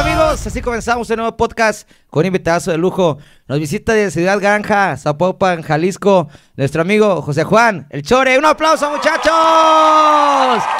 amigos? Así comenzamos el nuevo podcast con invitados de lujo. Nos visita de Ciudad Granja, Zapopan, Jalisco, nuestro amigo José Juan, el Chore. ¡Un aplauso, muchachos!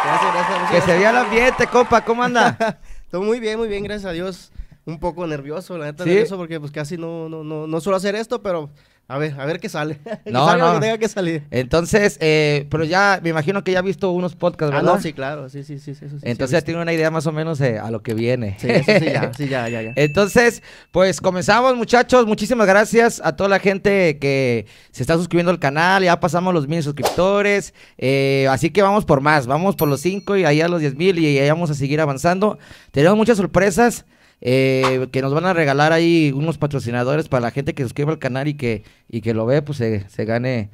Gracias, gracias. que se vea el ambiente, compa. ¿Cómo anda? Todo muy bien, muy bien, gracias a Dios. Un poco nervioso, la neta, nervioso porque pues casi no, no, no, no suelo hacer esto, pero a ver, a ver qué sale. no, salga no. Lo que tenga que salir. Entonces, eh, pero ya, me imagino que ya ha visto unos podcasts, ¿verdad? Ah, no, sí, claro, sí, sí, sí. Eso sí Entonces ya tiene una idea más o menos de eh, a lo que viene. Sí, eso sí, ya, sí, ya, ya, ya. Entonces, pues comenzamos, muchachos. Muchísimas gracias a toda la gente que se está suscribiendo al canal. Ya pasamos los mil suscriptores. Eh, así que vamos por más, vamos por los cinco y ahí a los diez mil y ahí vamos a seguir avanzando. Tenemos muchas sorpresas eh, que nos van a regalar ahí unos patrocinadores para la gente que suscriba al canal y que, y que lo ve, pues se, se gane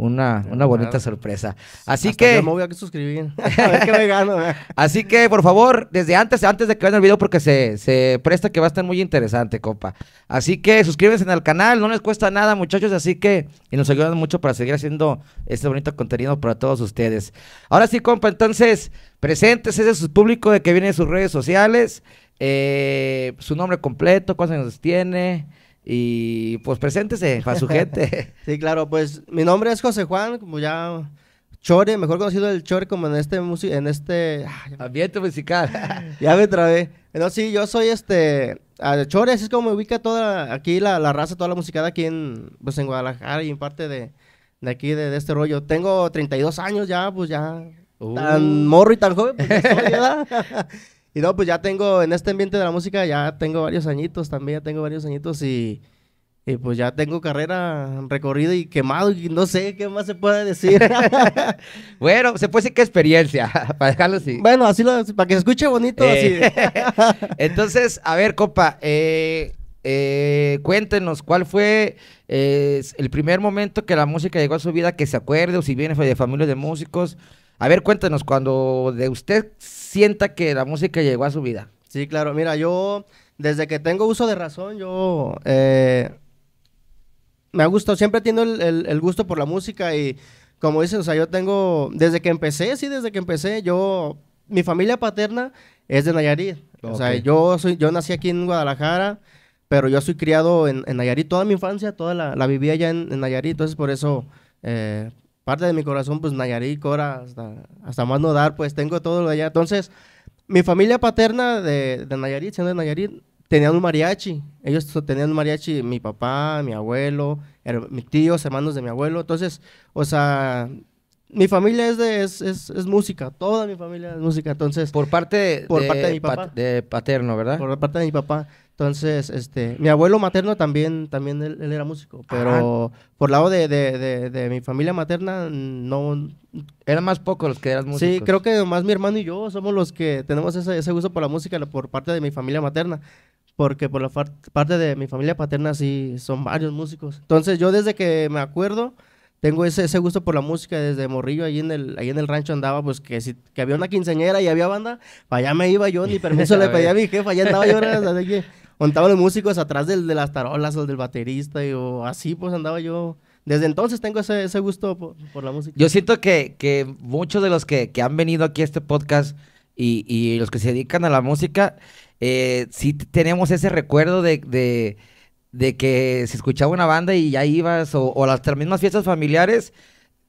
una, bonita sorpresa. Así que. me a suscribir. a ver qué Así que, por favor, desde antes, antes de que vean el video, porque se, presta que va a estar muy interesante, copa. Así que suscríbanse al canal, no les cuesta nada, muchachos. Así que, y nos ayudan mucho para seguir haciendo este bonito contenido para todos ustedes. Ahora sí, compa, entonces, presentes ese su público de que viene sus redes sociales, eh, su nombre completo, cuántos años tiene. Y pues preséntese para su gente. sí, claro, pues mi nombre es José Juan, como ya Chore, mejor conocido el Chore como en este en este ambiente musical. ya me trabé. No, sí, yo soy este Chore, así es como me ubica toda aquí la, raza, toda la musicada aquí en pues en Guadalajara y en parte de, aquí de, este rollo. Tengo 32 años ya, pues ya tan uh. morro y tan joven pues, Y no, pues ya tengo, en este ambiente de la música ya tengo varios añitos también, ya tengo varios añitos y, pues ya tengo carrera recorrida y quemado y no sé qué más se puede decir. bueno, se puede decir que experiencia, para dejarlo así. Bueno, así lo, para que se escuche bonito. Eh, entonces, a ver, copa, eh, eh, cuéntenos cuál fue el primer momento que la música llegó a su vida, que se acuerde o si viene de familia de músicos. A ver, cuéntenos, cuando de usted sienta que la música llegó a su vida. Sí, claro. Mira, yo desde que tengo uso de razón, yo eh, me ha gustado, siempre tengo el, el, gusto por la música y como dices, o sea, yo tengo, desde que empecé, sí, desde que empecé, yo, mi familia paterna es de Nayarit. O sea, yo, soy, yo nací aquí en Guadalajara, pero yo soy criado en, Nayarit toda mi infancia, toda la, vivía allá en, Nayarit, entonces por eso... Eh, parte de mi corazón, pues Nayarit, Cora, hasta, hasta más no dar, pues tengo todo lo de allá. Entonces, mi familia paterna de, de Nayarit, siendo de Nayarit, tenían un mariachi. Ellos tenían un mariachi, mi papá, mi abuelo, mis tíos, hermanos de mi abuelo. Entonces, o sea, mi familia es, de, es, es, música, toda mi familia es música, entonces... Por parte de, por parte mi papá. de paterno, ¿verdad? Por parte de mi papá. Entonces, este, mi abuelo materno también, también él, era músico, pero por por lado de, de, de, mi familia materna, no... Eran más pocos los que eran músicos. Sí, creo que más mi hermano y yo somos los que tenemos ese, ese gusto por la música por parte de mi familia materna, porque por la parte de mi familia paterna sí son varios músicos. Entonces, yo desde que me acuerdo, tengo ese, ese gusto por la música desde morrillo, ahí en el, ahí en el rancho andaba, pues que si que había una quinceañera y había banda, para allá me iba yo, ni permiso le pedía a mi jefa, allá andaba yo, montaba los músicos atrás de las tarolas o del baterista, y, así pues andaba yo. Desde entonces tengo ese, gusto por, la música. Yo siento que, que muchos de los que, han venido aquí a este podcast y, los que se dedican a la música, eh, sí tenemos ese recuerdo de, que se escuchaba una banda y ya ibas, o las mismas fiestas familiares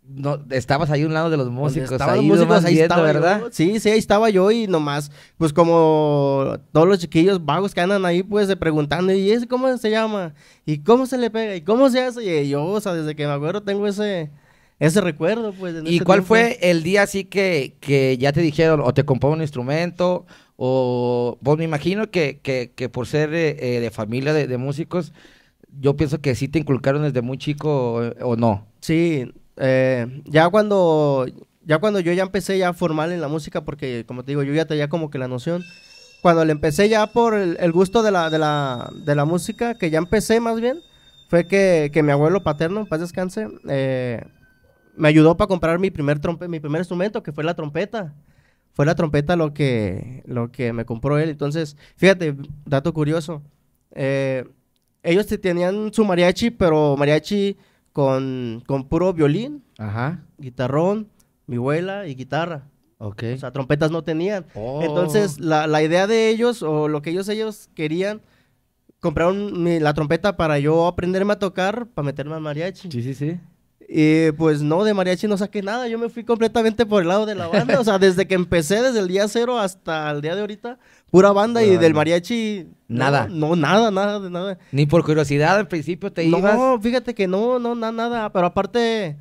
no, estabas ahí un lado de los músicos, ahí, músicos, ahí estaba ¿verdad? sí, sí, ahí estaba yo y nomás, pues como todos los chiquillos vagos que andan ahí, pues preguntando, ¿y ese cómo se llama? ¿Y cómo se le pega? ¿Y cómo se hace? Y yo, o sea, desde que me acuerdo tengo ese, ese recuerdo, pues. ¿Y cuál fue el día así que, que ya te dijeron, o te compró un instrumento, o vos pues, me imagino que, por ser eh, eh, de familia de, de músicos, yo pienso que sí te inculcaron desde muy chico eh, o no. Sí, eh, ya cuando ya cuando yo ya empecé ya formal en la música, porque como te digo, yo ya tenía como que la noción. Cuando le empecé ya por el, gusto de la, de, la, de la música, que ya empecé más bien, fue que, que mi abuelo paterno, paz descanse, eh, me ayudó para comprar mi primer, trompe, mi primer instrumento, que fue la trompeta. Fue la trompeta lo que, lo que me compró él. Entonces, fíjate, dato curioso. Eh, ellos tenían su mariachi, pero mariachi con, puro violín, Ajá. guitarrón, mi abuela y guitarra. Okay. O sea, trompetas no tenían. Oh. Entonces, la, idea de ellos, o lo que ellos, ellos querían, compraron la trompeta para yo aprenderme a tocar, para meterme al mariachi. Sí, sí, sí. Y pues no, de mariachi no saqué nada. Yo me fui completamente por el lado de la banda. o sea, desde que empecé, desde el día cero hasta el día de ahorita, Pura banda y del mariachi. Nada. No, nada, nada, nada. Ni por curiosidad al principio te ibas. No, fíjate que no, no, nada, nada. Pero aparte,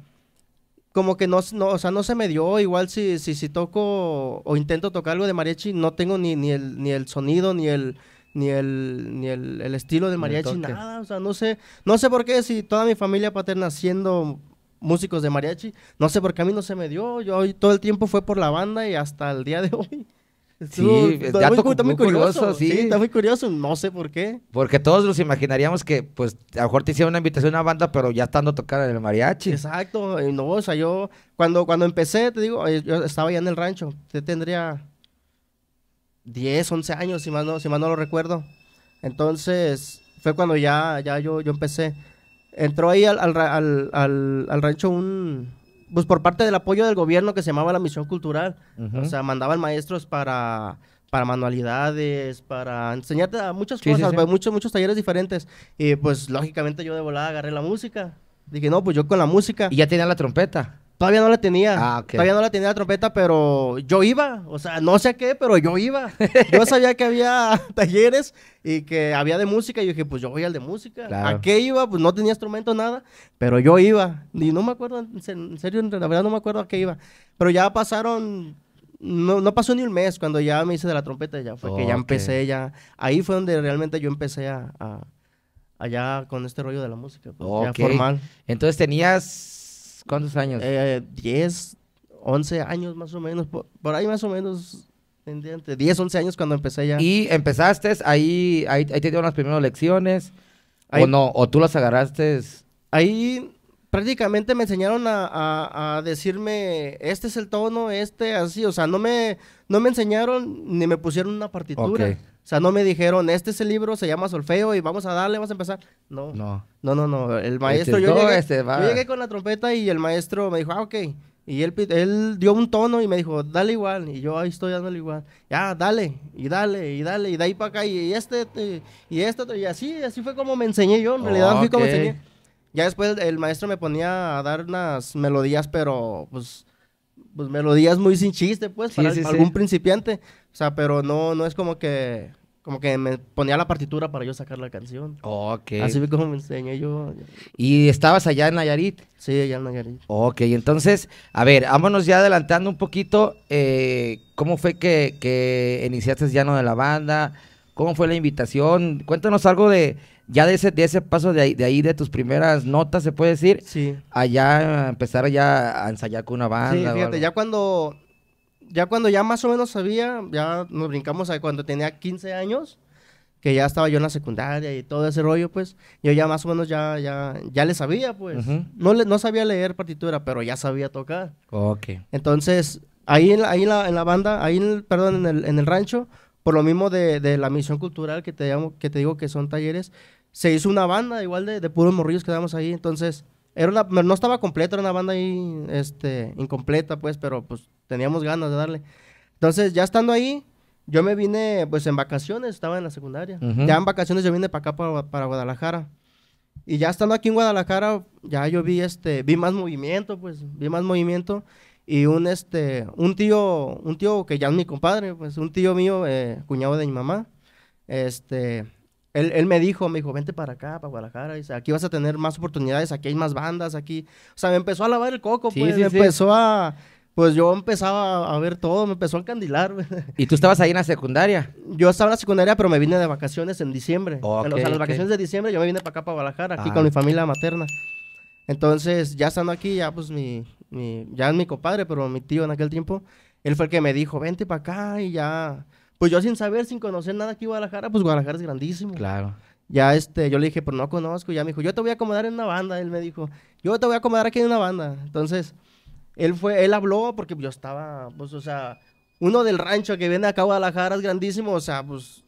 como que no, no o sea, no se me dio. Igual si, si, si toco o intento tocar algo de mariachi, no tengo ni, ni, el, ni el sonido, ni el ni el, ni el, estilo de mariachi, nada, o sea, no sé, no sé por qué si toda mi familia paterna siendo músicos de mariachi, no sé por qué a mí no se me dio, yo todo el tiempo fue por la banda y hasta el día de hoy sí, está, muy, curioso, sí. Está muy curioso, no sé por qué. Porque todos nos imaginaríamos que, pues, a lo mejor te hicieron una invitación a una banda, pero ya estando tocar en el mariachi. Exacto, eh, no, o sea, yo, cuando, cuando empecé, te digo, eh, yo estaba ya en el rancho, Usted tendría 10, 11 años, si más no, si lo recuerdo. Entonces, fue cuando ya, ya yo, yo empecé. Entró ahí al rancho un, pues por parte del apoyo del gobierno que se llamaba la misión cultural. O sea, mandaban maestros para, manualidades, para enseñarte a muchas cosas, muchos, muchos talleres diferentes. Y pues lógicamente yo de volada agarré la música. Dije, no, pues yo con la música. Y ya tenía la trompeta. Todavía no la tenía. Ah, Todavía no la tenía la trompeta, pero yo iba. O sea, no sé a qué, pero yo iba. Yo sabía que había talleres y que había de música. Y yo dije, pues yo voy al de música. ¿A qué iba? Pues no tenía instrumento, nada. Pero yo iba. Y no me acuerdo, en serio, la verdad no me acuerdo a qué iba. Pero ya pasaron no, pasó ni un mes cuando ya me hice de la trompeta, ya fue que ya empecé, ya. Ahí fue donde realmente yo empecé a. a allá con este rollo de la música, pues, ya formal. Entonces tenías ¿Cuántos años? Eh, 10, 11 años más o menos. Por, ahí más o menos, entre 10, 11 años cuando empecé ya. Y empezaste, ahí, ahí, ahí te dieron las primeras lecciones. o no, o tú las agarraste. Ahí prácticamente me enseñaron a, decirme, este es el tono, este así, o sea, no me, no me enseñaron ni me pusieron una partitura. O sea, no me dijeron, este es el libro, se llama Solfeo y vamos a darle, vamos a empezar. No. No. No, no, no. El maestro, este, yo llegué, con la trompeta y el maestro me dijo, ah, ok. Y él, él dio un tono y me dijo, dale igual. Y yo ahí estoy dándole igual. Ya, dale, y dale, y dale, y de ahí para acá, y este, y este, y así, así fue como me enseñé yo. En realidad, fui como enseñé. Ya después el, maestro me ponía a dar unas melodías, pero pues pues melodías muy sin chiste, pues, para, algún principiante. O sea, pero no, no es como que como que me ponía la partitura para yo sacar la canción. Ok. Así fue como me enseñé yo. ¿Y estabas allá en Nayarit? Sí, allá en Nayarit. Ok, entonces, a ver, vámonos ya adelantando un poquito. Eh, ¿Cómo fue que, iniciaste ya no de la Banda? ¿Cómo fue la invitación? Cuéntanos algo de ya de ese, de ese paso de ahí, de ahí, de tus primeras notas, se puede decir. Sí. Allá, empezar ya a ensayar con una banda. Sí, fíjate, ya cuando ya cuando ya más o menos sabía, ya nos brincamos a cuando tenía 15 años, que ya estaba yo en la secundaria y todo ese rollo, pues, yo ya más o menos ya, ya, ya le sabía, pues. no, le, no sabía leer partitura, pero ya sabía tocar. Ok. Entonces, ahí en la, ahí en la, banda, ahí, perdón, en el, rancho, por lo mismo de, la misión cultural que te, que te digo que son talleres, se hizo una banda igual de, puros morrillos que damos ahí, entonces... Era una, no estaba completa, era una banda ahí, este, incompleta, pues, pero pues teníamos ganas de darle. Entonces, ya estando ahí, yo me vine, pues en vacaciones, estaba en la secundaria. Ya en vacaciones yo vine para acá, para, Guadalajara. Y ya estando aquí en Guadalajara, ya yo vi este, vi más movimiento, pues, vi más movimiento. Y un este, un tío, un tío que ya es mi compadre, pues, un tío mío, eh, cuñado de mi mamá, este, él, él, me dijo, me dijo, vente para acá, para Guadalajara, dice, aquí vas a tener más oportunidades, aquí hay más bandas, aquí... O sea, me empezó a lavar el coco, sí, pues, sí, me empezó a pues yo empezaba a ver todo, me empezó a encandilar. ¿Y tú estabas ahí en la secundaria? Yo estaba en la secundaria, pero me vine de vacaciones en diciembre. en, o sea, las vacaciones de diciembre yo me vine para acá, para Guadalajara, aquí ah. con mi familia materna. Entonces, ya estando aquí, ya pues mi, mi, ya es mi compadre, pero mi tío en aquel tiempo, él fue el que me dijo, vente para acá y ya. Pues yo sin saber, sin conocer nada aquí en Guadalajara, pues Guadalajara es grandísimo. Claro. Ya este, yo le dije, pero pues no conozco, ya me dijo, yo te voy a acomodar en una banda, él me dijo, yo te voy a acomodar aquí en una banda. Entonces... Él fue, él habló porque yo estaba, pues, o sea, uno del rancho que viene acá a Guadalajara es grandísimo, o sea, pues,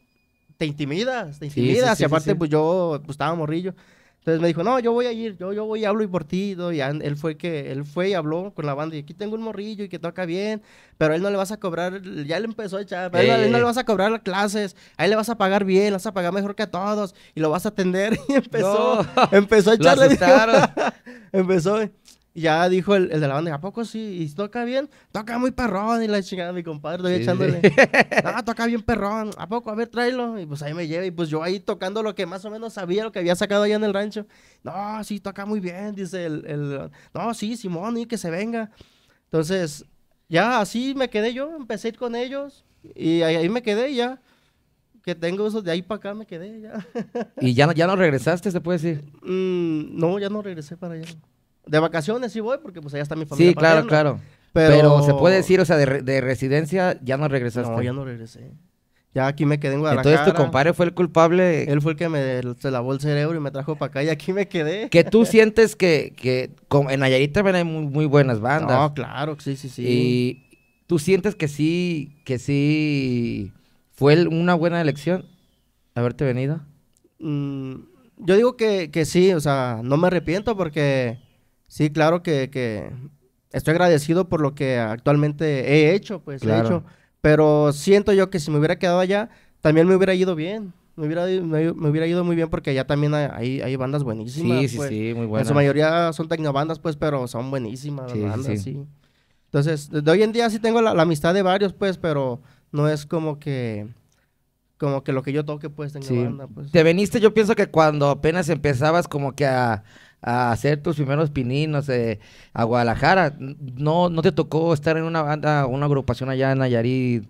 te intimidas, te intimidas. y aparte, pues, yo, pues, estaba morrillo. Entonces me dijo, no, yo voy a ir, yo, yo voy y hablo y por ti. Y él fue que, él fue y habló con la banda y aquí tengo un morrillo y que toca bien, pero él no le vas a cobrar, ya le empezó a echar, él no le eh. vas a cobrar las clases, ahí le vas a pagar bien, le vas a pagar mejor que a todos y lo vas a atender. Y empezó, empezó a echarle. empezó ya dijo el, de la banda, ¿a poco sí? ¿Y toca bien? Toca muy perrón. Y la chingada, mi compadre, todavía echándole. No, toca bien perrón. ¿A poco? A ver, tráelo. Y pues ahí me lleva. Y pues yo ahí tocando lo que más o menos sabía, lo que había sacado allá en el rancho. No, sí, toca muy bien, dice el. el no, sí, Simón, y que se venga. Entonces, ya así me quedé yo. Empecé con ellos. Y ahí, me quedé ya. Que tengo eso de ahí para acá, me quedé ya. ¿Y ya no, ya no regresaste, se puede decir? Mm, no, ya no regresé para allá. De vacaciones sí voy, porque pues allá está mi familia. Sí, claro, claro. Pero... se puede decir, o sea, de, de, residencia ya no regresaste. No, ya no regresé. Ya aquí me quedé en Guadalajara. Entonces tu compadre fue el culpable. Él fue el que me se lavó el cerebro y me trajo para acá y aquí me quedé. Que tú sientes que, en Nayarit también hay muy, buenas bandas. No, claro, sí, sí, sí. Y tú sientes que sí, que sí fue una buena elección haberte venido. Mm, yo digo que sí, o sea, no me arrepiento porque Sí, claro que, estoy agradecido por lo que actualmente he hecho, pues he hecho. Pero siento yo que si me hubiera quedado allá, también me hubiera ido bien. Me hubiera, me, hubiera ido muy bien porque allá también hay, hay bandas buenísimas. Sí, sí, pues. sí, muy buenas. En su mayoría son tecnobandas, pues, pero son buenísimas las bandas, sí. Entonces, de hoy en día sí tengo la, amistad de varios, pues, pero no es como que como que lo que yo toque, pues, tengo pues. Te veniste, yo pienso que cuando apenas empezabas como que a a hacer tus primeros pininos eh, a Guadalajara. No, ¿No te tocó estar en una banda, una agrupación allá en Nayarit?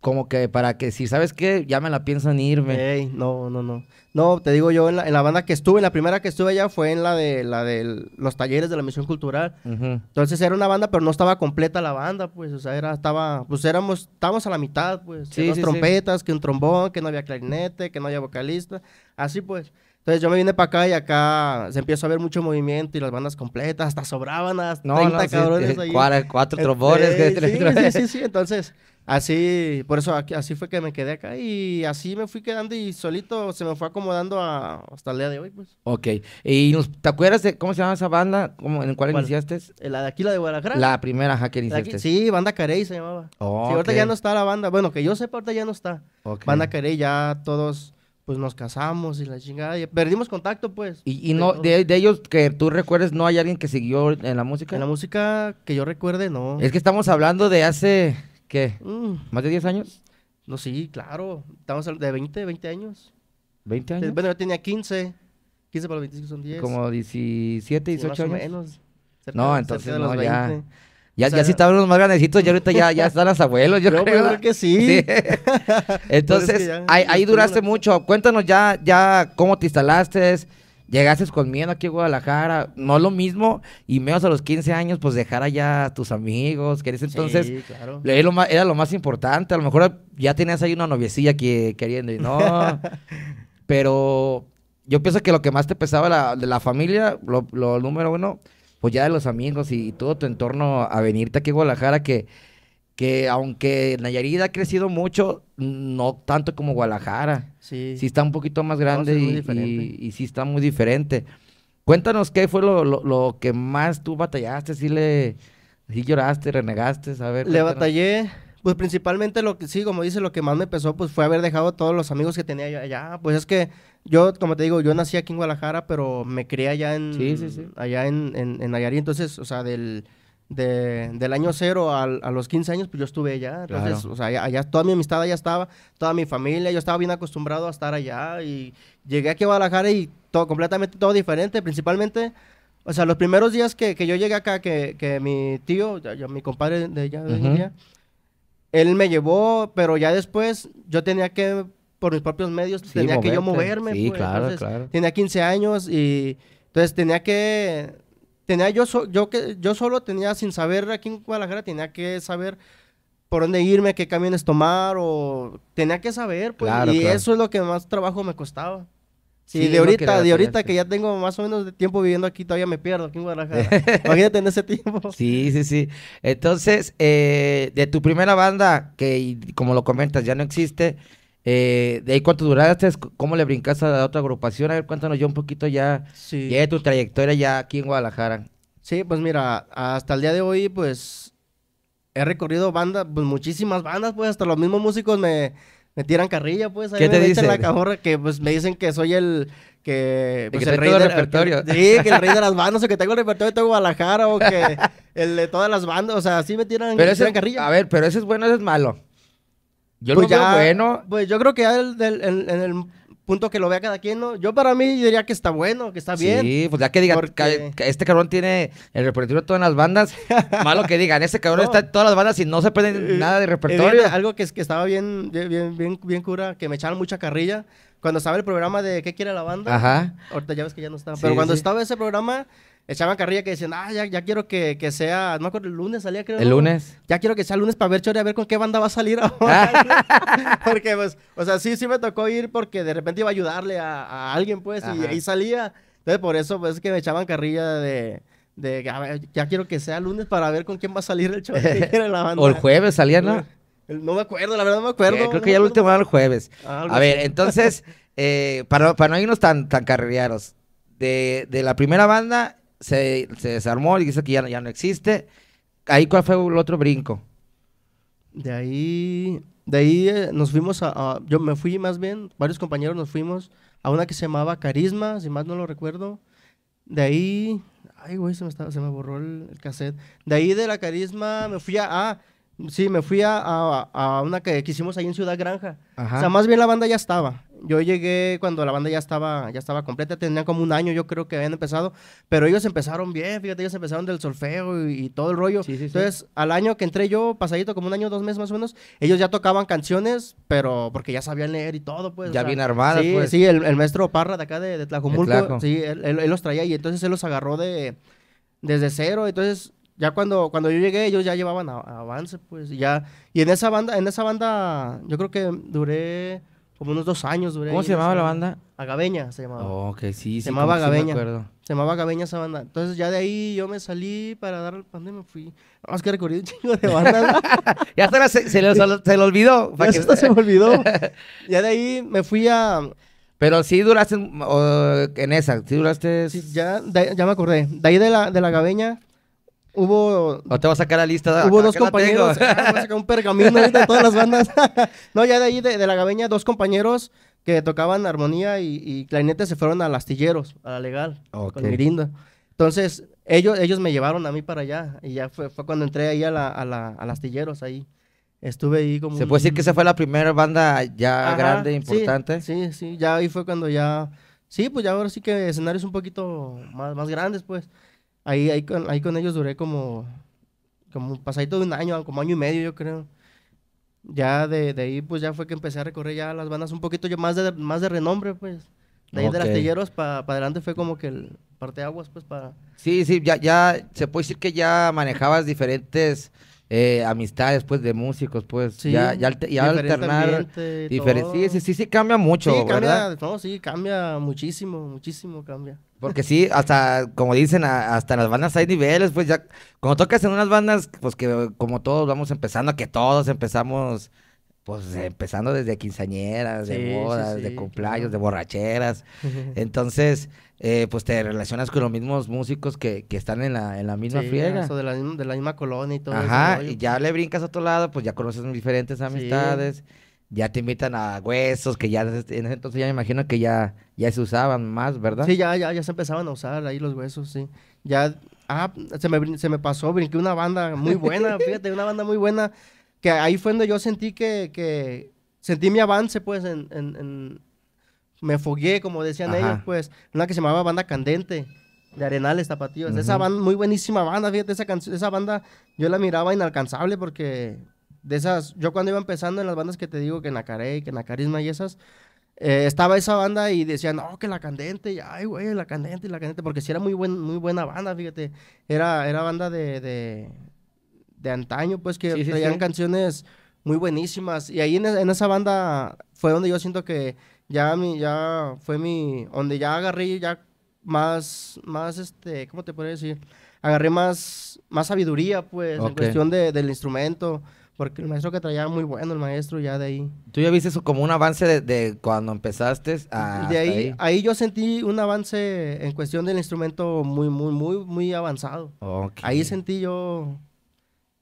Como que para que si sabes qué, ya me la piensan irme. no, no, no. No, te digo yo, en la, banda que estuve, la primera que estuve allá fue en la de, la de los talleres de la misión cultural. Entonces era una banda, pero no estaba completa la banda, pues, o sea, era, estaba, pues éramos, estábamos a la mitad, pues. Sí, que trompetas, que un trombón, que no había clarinete, que no había vocalista, así pues. Entonces yo me vine para acá y acá se empezó a ver mucho movimiento y las bandas completas, hasta sobraban hasta 30 cabrones eh, ahí. Cuatro, este, trombones. sí, sí, sí, entonces así, por eso así fue que me quedé acá y así me fui quedando y solito se me fue acomodando a, hasta el día de hoy, pues. Ok, y ¿te acuerdas de cómo se llama esa banda? ¿En cuál, iniciaste? Eh, la de aquí, la de Guadalajara. La primera, ajá, que iniciaste. sí, Banda Carey se llamaba. ahorita ya no está la banda, bueno, que yo sepa ahorita ya no está. Banda Carey ya todos pues nos casamos y la chingada, y perdimos contacto, pues. Y, y no, de, de, ellos que tú recuerdes, ¿no hay alguien que siguió en la música? En la música que yo recuerde, no. Es que estamos hablando de hace, ¿qué? Mm. ¿Más de 10 años? No, sí, claro. Estamos hablando de 20, 20 años. ¿20 eh, años? Bueno, yo tenía 15. 15 para los 25 son 10. Como 17, 18 sí, más años. O menos. no, entonces no, 20. ya. Ya, ya si estaban los más grandecitos, ya ahorita ya, ya están los abuelos, yo, pues, creo. que sí. Pues entonces, ahí, duraste mucho. Cuéntanos ya, ya cómo te instalaste, llegaste con miedo aquí a Guadalajara, no lo mismo, y menos a los 15 años, pues dejar allá a tus amigos, querés entonces era, lo más, importante, a lo mejor ya tenías ahí una noviecilla que queriendo y no, pero yo pienso que lo que más te pesaba de la familia, lo, lo número uno, pues, ya de los amigos y, todo tu entorno a venirte aquí a Guadalajara que que aunque Nayarida ha crecido mucho, no tanto como Guadalajara. Sí. está un poquito más grande y, si sí está muy diferente. Cuéntanos qué fue lo, que más tú batallaste, si le si lloraste, renegaste, a ver. Le batallé, pues principalmente lo que sí, como dice, lo que más me pesó pues fue haber dejado a todos los amigos que tenía allá. Pues es que yo, como te digo, yo nací aquí en Guadalajara, pero me crié allá en, Allá en, en, Entonces, o sea, del, del año cero a los 15 años, pues yo estuve allá. Entonces, o sea, allá, toda mi amistad allá estaba, toda mi familia, yo estaba bien acostumbrado a estar allá. Y llegué aquí a Guadalajara y todo, completamente todo diferente, principalmente... O sea, los primeros días que, yo llegué acá, que, que mi tío, ya, mi compadre de allá, él me llevó, pero ya después yo tenía que por mis propios medios, tenía que yo moverme. Pues, claro, Tenía 15 años y entonces tenía que, tenía yo, yo, que, yo solo tenía, sin saber aquí en Guadalajara, tenía que saber por dónde irme, qué camiones tomar o tenía que saber, pues. y eso es lo que más trabajo me costaba. Sí, sí de ahorita, de ahorita este que ya tengo más o menos de tiempo viviendo aquí, todavía me pierdo aquí en Guadalajara. Imagínate en ese tiempo. Sí, sí, sí. Entonces, eh, de tu primera banda, que como lo comentas, ya no existe, eh, ¿De ahí cuánto duraste? ¿Cómo le brincaste a otra agrupación? A ver, cuéntanos yo un poquito ya, sí. de tu trayectoria ya aquí en Guadalajara. Sí, pues mira, hasta el día de hoy, pues, he recorrido bandas, pues, muchísimas bandas, pues, hasta los mismos músicos me, tiran carrilla, pues. ¿Qué te dicen? la cajorra que, pues, me dicen que soy el, que... Pues, el, rey repertorio. sí, que el rey de las bandas, o que tengo el repertorio de Guadalajara, o que el de todas las bandas, o sea, sí me tiran, carrilla. A ver, pero eso es bueno, ese es malo. Yo lo pues veo bueno. Pues yo creo que ya en el, el punto que lo vea cada quien, ¿no? Yo para mí diría que está bueno, que está bien. Sí, pues ya que digan, este cabrón tiene el repertorio de todas las bandas, malo que digan, este cabrón está en todas las bandas y no se pierde eh, nada de eh, repertorio. algo que, que estaba bien, bien, bien, bien cura, que me echaron mucha carrilla, cuando estaba el programa de ¿Qué quiere la banda? Ajá. Ahorita ya ves que ya no está, pero cuando estaba ese programa echaban carrilla que decían, ah, ya, quiero que, sea, no me acuerdo, el lunes salía, creo. El lunes. Ya quiero que sea el lunes para ver Chore, a ver con qué banda va a salir porque, pues, o sea, sí, sí me tocó ir porque de repente iba a ayudarle a, alguien, pues, y ahí salía. Entonces, por eso, pues, es que me echaban carrilla de, ya quiero que sea lunes para ver con quién va a salir el Chore o el jueves salía, ¿no? No me acuerdo, la verdad no me acuerdo. Eh, creo que ya el último era el jueves. Ah, a ver, entonces, eh, para, para no irnos tan, tan carrilleros de, de la primera banda se, se desarmó y dice que ya, no existe. Ahí, ¿cuál fue el otro brinco? De ahí, de ahí eh, nos fuimos a, yo me fui más bien, varios compañeros nos fuimos a una que se llamaba Carisma, si más no lo recuerdo. De ahí, ay güey, se me, se me borró el, cassette. De ahí de la Carisma me fui a, ah, sí, me fui a, a, una que, hicimos ahí en Ciudad Granja. O sea, más bien la banda ya estaba. Yo llegué cuando la banda ya estaba, ya estaba completa, tenía como un año, yo creo que habían empezado, pero ellos empezaron bien, fíjate, ellos empezaron del solfeo y, todo el rollo. Entonces, al año que entré yo, pasadito como un año, dos meses más o menos, ellos ya tocaban canciones, pero porque ya sabían leer y todo, pues. Ya bien armada sí, pues. Sí, el, el, maestro Parra de acá de, de Tlajomulco, sí, él, los traía y entonces él los agarró de desde cero, entonces ya cuando, cuando yo llegué ellos ya llevaban avance, pues, y ya y en esa banda en esa banda yo creo que duré como unos dos años duré. ¿Cómo se llamaba la banda? Agaveña se llamaba. Oh, ok, sí, Se llamaba Agaveña. se llamaba Agaveña esa banda. Entonces ya de ahí yo me salí para dar el pan y me fui. Nada más que recorrí un chingo de bandas. ya hasta la, se, se, le, se olvidó. Ya se me olvidó. ya de ahí me fui a... Pero sí duraste en esa, sí duraste... Sí, ya, ya me acordé. De ahí de la, de la Gabeña Hubo. O te va a sacar la lista. Hubo dos compañeros. Ah, un pergamino de todas las bandas. no, ya de ahí, de, la Gaveña dos compañeros que tocaban armonía y, y clarinete se fueron a astilleros, a la legal, okay. con Grinda. Entonces, ellos, ellos me llevaron a mí para allá. Y ya fue, fue cuando entré ahí a la, a la, astilleros, ahí. Estuve ahí como. Se puede decir que esa fue la primera banda ya grande, importante. Sí, sí, sí, ya ahí fue cuando ya. Sí, pues ya ahora sí que escenarios un poquito más, más grandes, pues. Ahí, ahí, con, ahí con ellos duré como, como pasadito de un año, como año y medio yo creo. Ya de, de ahí pues ya fue que empecé a recorrer ya las bandas un poquito yo más de, más de renombre pues. De ahí de las Telleros para adelante fue como que el parteaguas, pues para. Sí, sí, ya, ya se puede decir que ya manejabas diferentes eh, amistades, pues de músicos, pues. Sí, ya, ya, alternar. sí, sí, sí, cambia mucho, sí, sí, cambia muchísimo, muchísimo cambia. Porque sí, hasta, como dicen, hasta en las bandas hay niveles, pues ya, cuando tocas en unas bandas, pues que como todos vamos empezando, que todos empezamos, pues empezando desde quinceañeras, de bodas, de cumpleaños, de borracheras. Entonces, eh, pues te relacionas con los mismos músicos que, que están en la, en la misma friega. de la, misma colonia y todo eso, y ya pues. le brincas a otro lado, pues ya conoces diferentes amistades ya te invitan a huesos, que ya entonces ya me imagino que ya, ya se usaban más, ¿verdad? Sí, ya, ya, ya se empezaban a usar ahí los huesos, sí. Ya, ah, se me, se me pasó, brinqué una banda muy buena, fíjate, una banda muy buena, que ahí fue donde yo sentí que, sentí mi avance, pues, en, en, me fogué, como decían ellos, pues, una que se llamaba Banda Candente de Arenales Tapatíos. Esa banda, muy buenísima banda, fíjate, esa, esa banda yo la miraba inalcanzable porque de esas, yo cuando iba empezando en las bandas que te digo, que Nacaré y que Nacarisma y esas, eh, estaba esa banda y decían, no, oh, que la candente, y ay, güey, la candente, y la candente, porque sí era muy, buen, muy buena banda, fíjate, era, era banda de, de, de antaño, pues, que traían canciones muy buenísimas, y ahí en, esa banda fue donde yo siento que ya mi, ya fue mi, donde ya agarré ya más, más, este, ¿cómo te puedo decir? Agarré más, más sabiduría, pues, en cuestión de, del instrumento, porque el maestro que traía muy bueno, el maestro ya de ahí. ¿Tú ya viste eso como un avance de, cuando empezaste a.? De ahí, ahí, yo sentí un avance en cuestión del instrumento muy, muy, muy, muy avanzado. Ahí sentí yo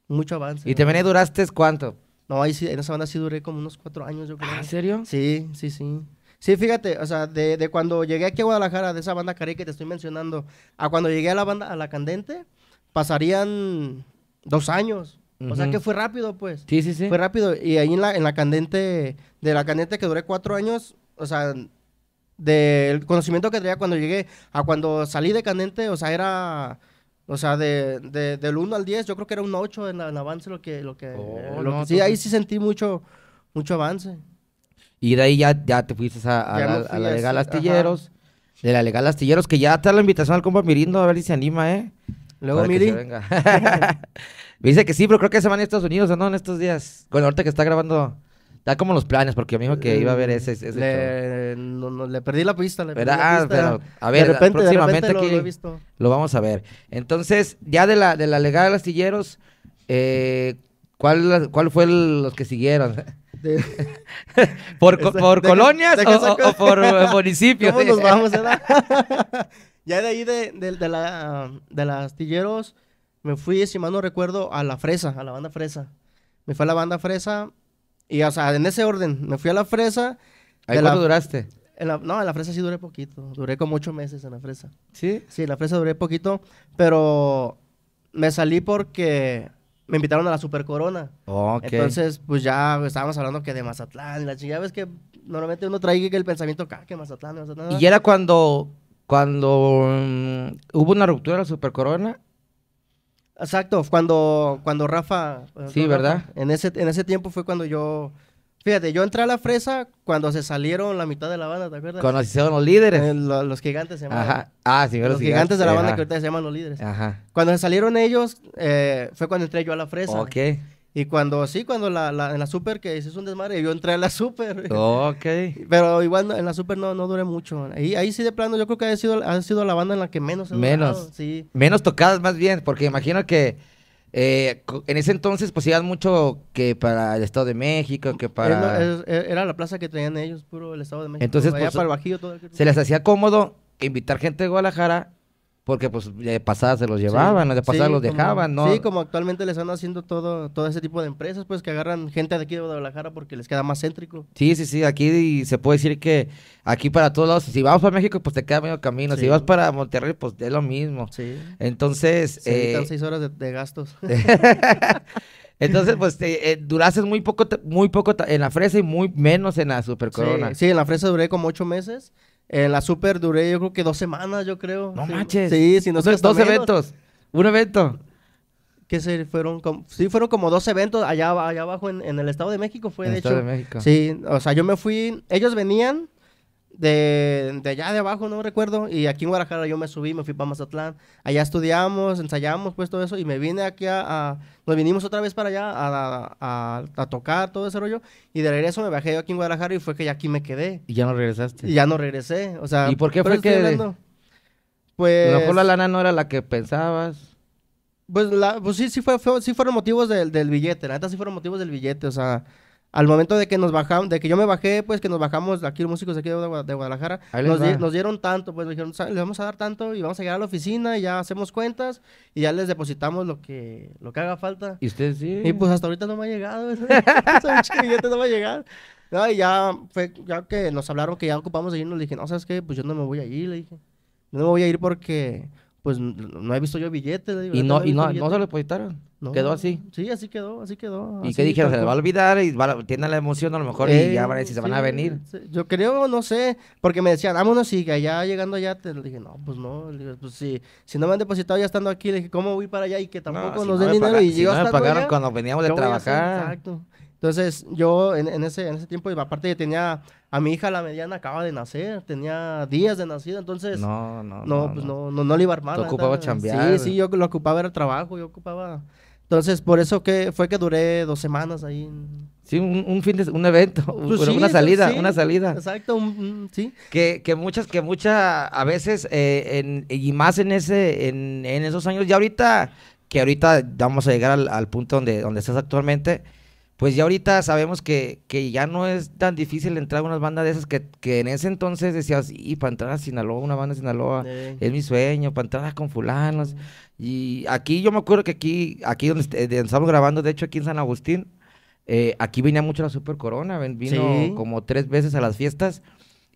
mucho avance. ¿Y te también duraste cuánto? No, ahí sí, en esa banda sí duré como unos cuatro años, yo creo. ¿Ah, ¿En serio? Sí, sí, sí. Sí, fíjate, o sea, de, de cuando llegué aquí a Guadalajara, de esa banda Cari que te estoy mencionando, a cuando llegué a la banda, a la Candente, pasarían dos años. O sea que fue rápido, pues. Sí, sí, sí. Fue rápido. Y ahí en la, en la candente, de la candente que duré cuatro años, o sea, del conocimiento que tenía cuando llegué a cuando salí de candente, o sea, era... O sea, de, de, del 1 al 10, yo creo que era un 8 en, avance lo que... Lo que, oh, sí, ahí sí sentí mucho, mucho avance. Y de ahí ya, ya te fuiste a, a, la, Legal Astilleros. De la Legal Astilleros, que ya está la invitación al compa Mirindo, a ver si se anima, ¿eh? Luego, Miri. dice que sí, pero creo que se van a Estados Unidos no en estos días. Bueno, ahorita que está grabando. Da como los planes, porque me dijo que iba a ver ese. le, perdí la pista, le perdí la pista. a ver, próximamente lo, vamos a ver. Entonces, ya de la, de la legada de los astilleros, eh, ¿cuál, ¿cuál fue los que siguieron? ¿Por, este, por colonias o, por eh, municipios? nos vamos, ya de ahí de, de, la, las astilleros, me fui, si mal no recuerdo, a la Fresa, a la banda Fresa. Me fui a la banda Fresa y, o sea, en ese orden. Me fui a la Fresa. ¿Ahí cuánto duraste? la, no, en la Fresa sí duré poquito. Duré como ocho meses en la Fresa. ¿Sí? Sí, en la Fresa duré poquito, pero me salí porque me invitaron a la Super Corona. Entonces, pues ya estábamos hablando que de Mazatlán y la chingada. Ves que normalmente uno trae el pensamiento acá, que Mazatlán, Mazatlán. Y era cuando, cuando mm, hubo una ruptura de la Super Corona Exacto, cuando, cuando Rafa. Eh, sí, ¿verdad? en, ese, en ese tiempo fue cuando yo. Fíjate, yo entré a la fresa cuando se salieron la mitad de la banda, ¿te acuerdas? hicieron los líderes. Eh, los gigantes se Ajá. Ah, sí, los, gigantes, de la banda que ahorita se llaman los líderes. Ajá. Cuando se salieron ellos, eh, fue cuando entré yo a la fresa. Ok. Y cuando, sí, cuando la, la, en la super que es un desmadre, yo entré a la super. ok. Pero igual en la super no, no duré mucho. Ahí, ahí sí de plano yo creo que ha sido, ha sido la banda en la que menos Menos. sí. Menos tocadas más bien, porque imagino que eh, en ese entonces pues iban mucho que para el Estado de México, que para... Era, la plaza que tenían ellos, puro el Estado de México. Entonces, pues, el se les hacía cómodo invitar gente de Guadalajara porque pues de pasada se los llevaban, de pasada los dejaban, ¿no? Sí, como actualmente les están haciendo todo, todo ese tipo de empresas, pues que agarran gente de aquí de Guadalajara porque les queda más céntrico. Sí, sí, sí, aquí se puede decir que aquí para todos lados, si vas para México, pues te queda medio camino, si vas para Monterrey, pues es lo mismo. Sí. Entonces... Se eh, seis horas de, gastos. Entonces, pues, eh, duraste muy poco, muy poco en la fresa y muy menos en la super corona. sí, en la fresa duré como ocho meses eh, la Super duré yo creo que dos semanas, yo creo. No sí. Sí, si no sé. Dos eventos. Un evento. Que se fueron como, sí, fueron como dos eventos allá, allá abajo en, el Estado de México, fue de hecho. Estado de México. Sí, o sea, yo me fui, ellos venían de, allá de abajo, no recuerdo, y aquí en Guadalajara yo me subí, me fui para Mazatlán, allá estudiamos, ensayamos, pues todo eso, y me vine aquí a, nos vinimos otra vez para allá a, tocar todo ese rollo, y de regreso me bajé yo aquí en Guadalajara y fue que ya aquí me quedé. Y ya no regresaste. Y ya no regresé, o sea. ¿Y por qué fue que...? pues... A lo mejor la pues lana no era la que pensabas. Pues, la, pues sí, sí, fue, sí fueron motivos del, del billete, la neta sí fueron motivos del billete, o sea, al momento de que nos bajamos, de que yo me bajé, pues que nos bajamos aquí los músicos de aquí de, Guadalajara, nos, dieron tanto, pues nos dijeron, les vamos a dar tanto y vamos a llegar a la oficina y ya hacemos cuentas y ya les depositamos lo que, lo que haga falta. ¿Y usted sí? Y pues hasta ahorita no me ha llegado, ¿eh? billete no me ha llegado. No, y ya fue, ya que nos hablaron que ya ocupamos de irnos, le dije, no, ¿sabes qué? Pues yo no me voy a ir, le dije. No me voy a ir porque pues no he visto yo billetes. y no, y no, se lo depositaron. quedó así. Sí, así quedó, así quedó. ¿Y que qué dijeron? Se les va a olvidar y tiene la emoción a lo mejor y ya van a decir, se van a venir. Yo creo, no sé, porque me decían, vámonos y allá llegando allá, te dije, no, pues no, dije, pues sí, si no me han depositado ya estando aquí, le dije, ¿cómo voy para allá? Y que tampoco nos den dinero y si yo no me pagaron cuando veníamos de trabajar. Exacto. Entonces, yo en, en, ese, en ese tiempo, aparte que tenía a mi hija la mediana, acaba de nacer, tenía días de nacida, entonces. No, no. No, pues le iba a armar. Tú chambear. Sí, sí, yo lo ocupaba era trabajo, yo ocupaba. Entonces, por eso que fue que duré dos semanas ahí. Sí, un, fin de un evento, pues una salida, una salida. Exacto, un, sí. Que, que muchas, que muchas, a veces, eh, en, y más en ese, en, esos años, ya ahorita, que ahorita vamos a llegar al, punto donde, donde estás actualmente pues ya ahorita sabemos que, que, ya no es tan difícil entrar a unas bandas de esas que, que en ese entonces decías, y para entrar a Sinaloa, una banda de Sinaloa, es mi sueño, para entrar con fulanos. Y aquí yo me acuerdo que aquí, aquí donde, eh, estamos grabando, de hecho aquí en San Agustín, eh, aquí venía mucho la Super Corona, vino como tres veces a las fiestas.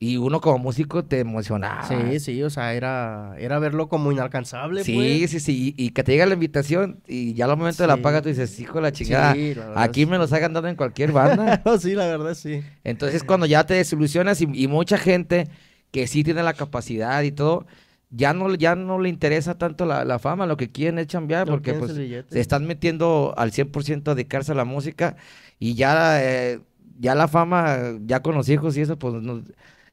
Y uno como músico te emocionaba. Sí, sí, o sea, era, era verlo como inalcanzable. Sí, pues. sí, sí. Y, que te llega la invitación y ya al momento de la paga tú dices, hijo de la chingada, aquí me los hagan dando en cualquier banda. sí, la verdad, sí. Entonces cuando ya te desilusionas y, mucha gente que sí tiene la capacidad y todo, ya no, ya no le interesa tanto la, fama, lo que quieren es chambear porque pues, se están metiendo al 100% a dedicarse a la música y ya, eh, ya la fama, ya con los hijos y eso, pues... No,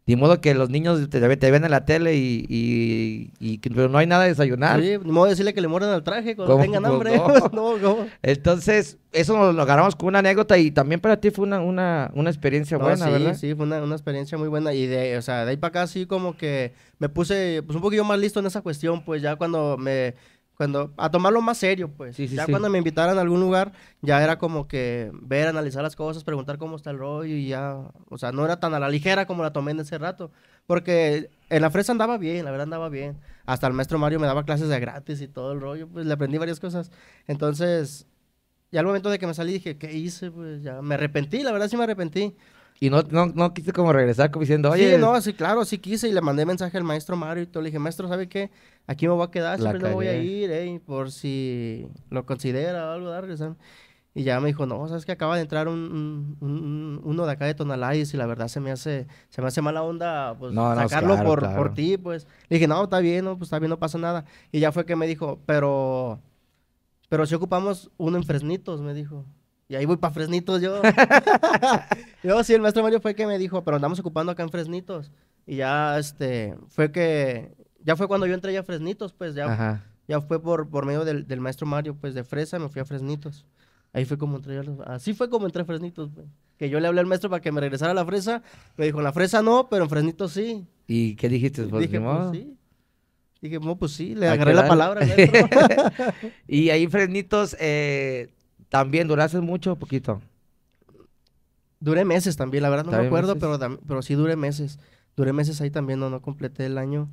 de modo que los niños te, ven en la tele y, pero no hay nada de desayunar. Sí, ni modo de decirle que le mueran al traje cuando tengan hambre. No. no, Entonces, eso nos lo agarramos con una anécdota y también para ti fue una, una, experiencia buena, sí, ¿verdad? Sí, fue una, experiencia muy buena. Y de, o sea, de ahí para acá sí como que me puse pues, un poquillo más listo en esa cuestión, pues ya cuando me cuando a tomarlo más serio, pues. ya cuando me invitaran a algún lugar, ya era como que ver, analizar las cosas, preguntar cómo está el rollo y ya, o sea, no era tan a la ligera como la tomé en ese rato, porque en la fresa andaba bien, la verdad andaba bien. Hasta el maestro Mario me daba clases de gratis y todo el rollo, pues le aprendí varias cosas. Entonces, ya al momento de que me salí dije, ¿qué hice? Pues ya me arrepentí, la verdad sí me arrepentí. Y no, no, no quise como regresar como diciendo, oye. Sí, no, sí, claro, sí quise. Y le mandé mensaje al maestro Mario y todo. Le dije, maestro, ¿sabe qué? Aquí me voy a quedar, siempre no voy a ir, por si lo considera o algo, darle, ¿sabes? Y ya me dijo, no, sabes que acaba de entrar un, uno de acá de Tonalá y la verdad se me hace, se me hace mala onda pues, sacarlo por, por ti, pues. Le dije, no, está bien, no, pues está bien, no pasa nada. Y ya fue que me dijo, pero, pero si ocupamos uno en Fresnitos, me dijo. Y ahí voy para Fresnitos yo. yo sí, el maestro Mario fue que me dijo, pero andamos ocupando acá en Fresnitos. Y ya, este, fue que, ya fue cuando yo entré ya a Fresnitos, pues ya, ya fue por, por medio del, maestro Mario, pues de Fresa me fui a Fresnitos. Ahí fue como entré, así fue como entré a Fresnitos, pues. Que yo le hablé al maestro para que me regresara a la fresa. Me dijo, en la fresa no, pero en Fresnitos sí. ¿Y qué dijiste? Pues, dije, pues, sí. Dije, pues sí, le agarré la palabra. y ahí Fresnitos, eh, también, ¿duraste mucho o poquito? Duré meses también, la verdad no me acuerdo, pero, pero sí duré meses. Duré meses ahí también, no, no completé el año,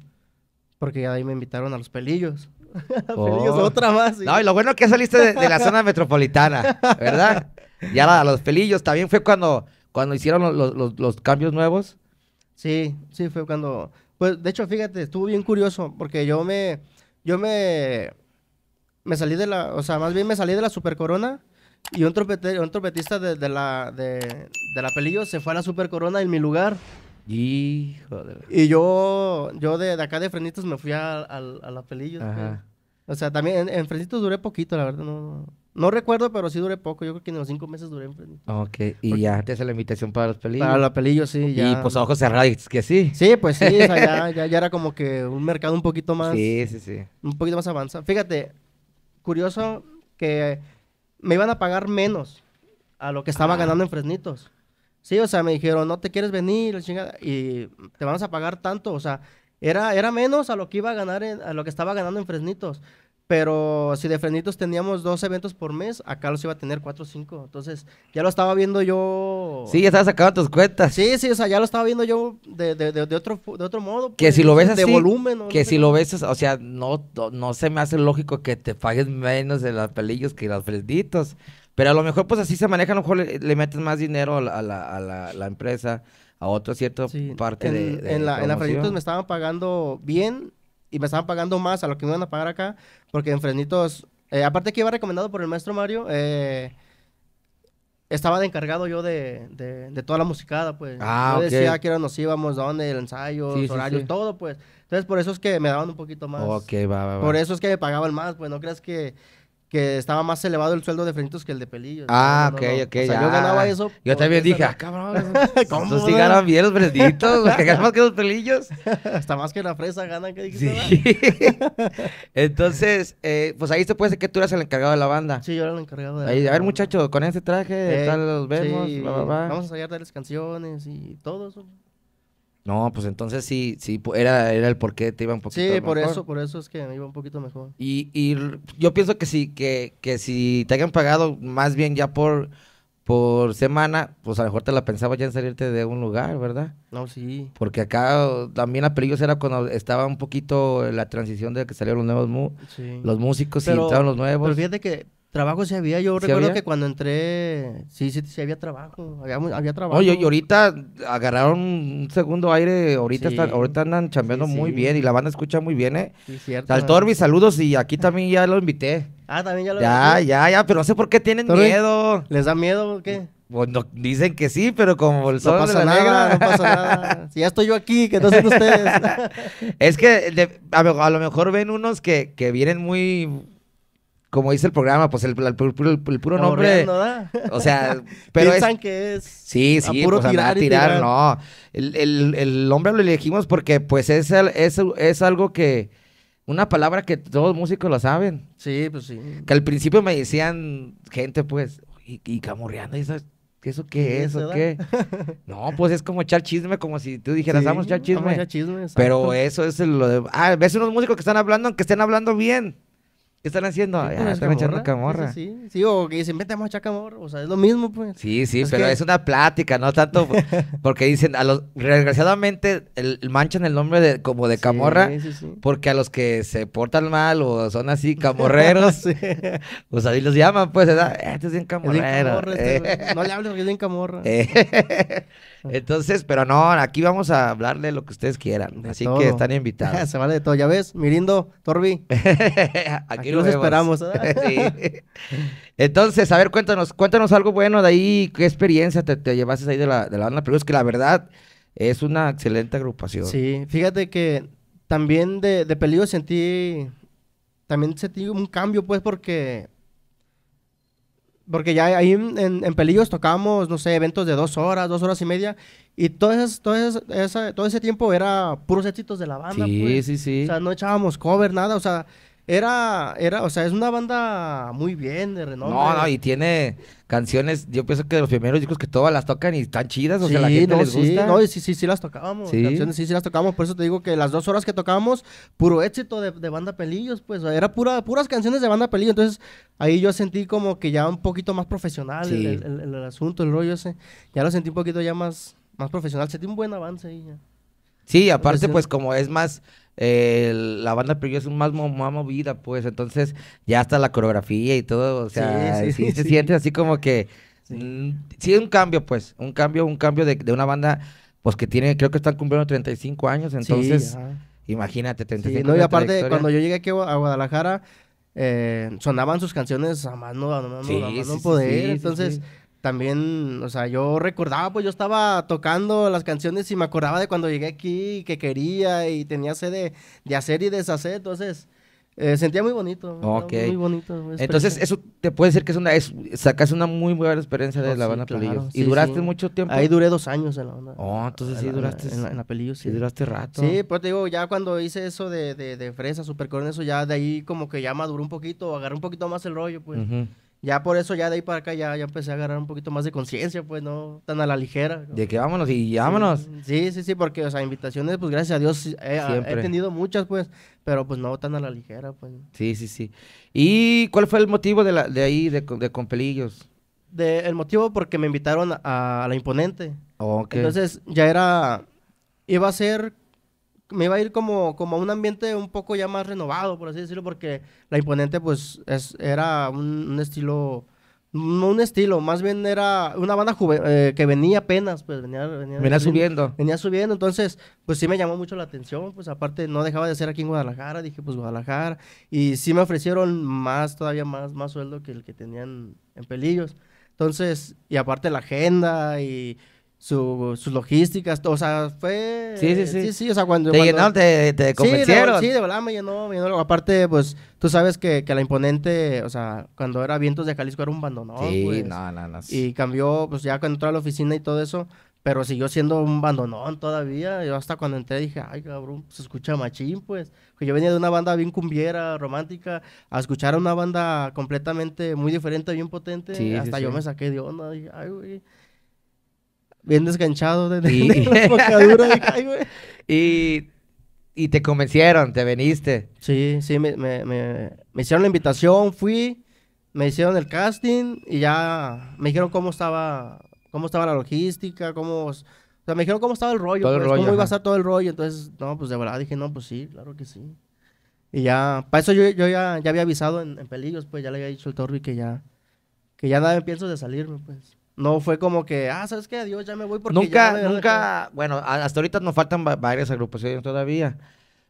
porque ahí me invitaron a los pelillos. Los pelillos, oh. otra más. No, y lo bueno que saliste de, la zona metropolitana, ¿verdad? Ya a los pelillos, también fue cuando, cuando hicieron los, los cambios nuevos. Sí, sí, fue cuando... Pues, de hecho, fíjate, estuvo bien curioso, porque yo me... Yo me me salí de la, o sea, más bien me salí de la Super Corona y un, trompetero... un trompetista de, la, de, de, la Pelillo se fue a la Super Corona en mi lugar. Hijo Y yo, yo de, acá de Frenitos me fui a, a, la Pelillo. O sea, también en, Frenitos duré poquito, la verdad, no, no recuerdo, pero sí duré poco. Yo creo que en los cinco meses duré en Frenitos. Ok, y ya te hace la invitación para los pelillos. Para la Pelillo, sí, ya. Y pues ojos cerrados, que sí. Sí, pues sí, o sea, ya, ya, ya era como que un mercado un poquito más. Sí, sí, sí. Un poquito más avanzado. Fíjate, curioso que me iban a pagar menos a lo que estaba ah. ganando en Fresnitos. Sí, o sea, me dijeron, no te quieres venir, y te vamos a pagar tanto, o sea, era, era menos a lo que iba a ganar, a lo que estaba ganando en Fresnitos pero si de frenitos teníamos dos eventos por mes, acá los iba a tener cuatro o cinco. Entonces, ya lo estaba viendo yo. Sí, ya estabas sacando tus cuentas. Sí, sí, o sea, ya lo estaba viendo yo de, de, de, otro, otro modo. que si pues, lo ves así. De volumen. Que si lo ves, o sea, no, no, se me hace lógico que te pagues menos de las pelillos que las frenitos. Pero a lo mejor, pues así se maneja, a lo mejor le, metes más dinero a la, a la, empresa, a otra cierta parte de, En la, en la frenitos me estaban pagando bien y me estaban pagando más a lo que me iban a pagar acá, porque en Frenitos... Eh, aparte que iba recomendado por el maestro Mario, eh, estaba encargado yo de, toda la musicada, pues. Ah, yo decía que que nos íbamos, dónde, el ensayo, horario, horarios, todo, pues. Entonces, por eso es que me daban un poquito más. Ok, va, va. Por eso es que me pagaban más, pues, no creas que que estaba más elevado el sueldo de Frenitos que el de Pelillos. Ah, ok, ok, o sea, ya. Yo ganaba eso. Yo también dije, ah, ah cabrón, ¿cómo? sí ganan bien los Frenitos, que ganan más que los Pelillos. Hasta más que la fresa ganan, que dijiste? Sí. Entonces, eh, pues ahí se puede decir que tú eras el encargado de la banda. Sí, yo era el encargado de la ahí, A ver, muchachos, con ese traje, eh, tal, los vemos, sí, bla, Vamos a ensayar tales canciones y todo eso. No, pues entonces sí, sí, era, era el porqué qué te iba un poquito mejor. Sí, por eso, por eso es que me iba un poquito mejor. Y, y yo pienso que sí, que, que si te hayan pagado más bien ya por, por semana, pues a lo mejor te la pensaba ya en salirte de un lugar, ¿verdad? No, sí. Porque acá también a peligros era cuando estaba un poquito la transición de que salieron los nuevos los músicos y entraron los nuevos. Pero fíjate que Trabajo se había, yo recuerdo que cuando entré, sí, sí, sí había trabajo, había, trabajo. Oye, y ahorita agarraron un segundo aire, ahorita, están, ahorita andan chambeando muy bien y la banda escucha muy bien, ¿eh? Sí, cierto. saludos y aquí también ya lo invité. Ah, también ya lo invité? ya, ya, ya, pero no sé por qué tienen miedo. ¿Les da miedo o qué? Bueno, pues dicen que sí, pero como el sol no pasa nada, No pasa nada. Si ya estoy yo aquí, que no son ustedes. es que a, lo mejor ven unos que, que vienen muy como dice el programa, pues el, puro nombre. ¿no? O sea, pero es, que es. Sí, sí, pues, a puro tirar, tirar, no. El, nombre lo elegimos porque, pues, es, es algo que. Una palabra que todos los músicos lo saben. Sí, pues sí. Que al principio me decían gente, pues, y, y camorreando, y eso, ¿eso qué es? ¿Eso qué? no, pues es como echar chisme, como si tú dijeras, vamos a echar chisme. Pero eso es lo de. Ah, ves unos músicos que están hablando, aunque estén hablando bien. ¿Qué están haciendo? Ah, pues, están echando camorra. Sí, sí, o que dicen, vete, a echar camorra. O sea, es lo mismo, pues. Sí, sí, pero es una plática, no tanto porque dicen, a los, desgraciadamente, el, manchan el nombre de, como de camorra, sí, sí, porque a los que se portan mal o son así camorreros, pues ahí los llaman, pues, ¿verdad? Este es bien camorrero. Este no le hables porque es bien camorra. Eh. Entonces, pero no, aquí vamos a hablarle lo que ustedes quieran. así que están invitados. Se vale de todo. Ya ves, Mirindo, Torbi. aquí, los esperamos. Entonces, a ver, cuéntanos, cuéntanos algo bueno de ahí. ¿Qué experiencia te, llevaste ahí de la, banda? Pero es que la verdad es una excelente agrupación. Sí, fíjate que también de, de peligro sentí. También sentí un cambio, pues, porque porque ya ahí en, en, Pelillos tocábamos, no sé, eventos de dos horas, dos horas y media. Y todo ese, tiempo era puros éxitos de la banda. Sí, pues. sí, sí. O sea, no echábamos cover, nada. O sea, era, era, o sea, es una banda muy bien de renombre. No, no, y tiene canciones, yo pienso que los primeros discos que todas las tocan y están chidas, o sea, la gente les gusta. Sí, no, sí, sí, sí las tocábamos, sí. canciones sí, sí las tocábamos, por eso te digo que las dos horas que tocábamos, puro éxito de, banda pelillos, pues, era pura, puras canciones de banda pelillos, entonces ahí yo sentí como que ya un poquito más profesional el, asunto, el rollo ese, ya lo sentí un poquito ya más, más profesional, sentí un buen avance ahí ya. Sí, aparte pues como es más la banda pero es más, más movida, pues entonces ya está la coreografía y todo, o sea, sí, se siente así como que sí. es mm, un cambio, pues, un cambio, un cambio de, una banda pues que tiene, creo que están cumpliendo 35 años, entonces imagínate 35 No, y aparte cuando yo llegué aquí a Guadalajara eh, sonaban sus canciones a mano a mano, poder, entonces también, o sea, yo recordaba, pues yo estaba tocando las canciones y me acordaba de cuando llegué aquí, y que quería y tenía sed de, hacer y deshacer, entonces... Eh, sentía muy bonito. Ok. Muy bonito. Entonces, eso te puede decir que es una. Es, una muy buena experiencia de oh, La Habana Pelillo. ¿Y duraste mucho tiempo? Ahí duré dos años en La Habana. Oh, entonces sí duraste. En, la, en Pelillo, sí. duraste rato. Sí, pues te digo, ya cuando hice eso de, de, de fresa, supercorn, eso ya de ahí como que ya maduró un poquito, agarré un poquito más el rollo, pues. Ajá ya por eso ya de ahí para acá ya, ya empecé a agarrar un poquito más de conciencia, pues no tan a la ligera. De que vámonos y vámonos. Sí, sí, sí, porque, o sea, invitaciones, pues gracias a Dios he, tenido muchas, pues, pero pues no tan a la ligera, pues. Sí, sí, sí. ¿Y cuál fue el motivo de, la, de ahí, de, de Compelillos? el motivo porque me invitaron a, la imponente. Okay. Entonces ya era, iba a ser me iba a ir como, como a un ambiente un poco ya más renovado, por así decirlo, porque La Imponente pues era un, estilo, no un estilo, más bien era una banda eh, que venía apenas, pues venía, venía, venía subiendo. Venía subiendo, entonces pues sí me llamó mucho la atención, pues aparte no dejaba de ser aquí en Guadalajara, dije pues Guadalajara, y sí me ofrecieron más, todavía más, más sueldo que el que tenían en Pelillos. Entonces, y aparte la agenda y su, sus logísticas, o sea, fue... Sí, sí, sí. Sí, o sea, cuando... Te cuando, te, convencieron. Sí, de, sí, de verdad me llenó, me llenó. Aparte, pues, tú sabes que, la imponente, o sea, cuando era Vientos de Jalisco era un bandonón, Sí, pues, no, no, Y cambió, pues, ya cuando entró a la oficina y todo eso, pero siguió siendo un bandonón todavía. Yo hasta cuando entré dije, ay, cabrón, pues, se escucha machín, pues. Que yo venía de una banda bien cumbiera, romántica, a escuchar a una banda completamente muy diferente, bien potente. Sí, hasta yo me saqué de onda, dije, ay, güey bien desganchado de, y, de la y, y, te convencieron, te veniste. Sí, sí, me, me, me, hicieron la invitación, fui, me hicieron el casting y ya me dijeron cómo estaba, cómo estaba la logística, cómo... O sea, me dijeron cómo estaba el rollo, pues, cómo iba a estar todo el rollo. Entonces, no, pues de verdad dije, no, pues sí, claro que sí. Y ya, para eso yo, yo ya, ya, había avisado en, Peligros, pues ya le había dicho al Torri que ya, que ya nada me pienso de salirme, pues. No fue como que, ah, ¿sabes qué? Adiós, ya me voy porque Nunca, ya nunca, bueno, hasta ahorita nos faltan varias agrupaciones todavía,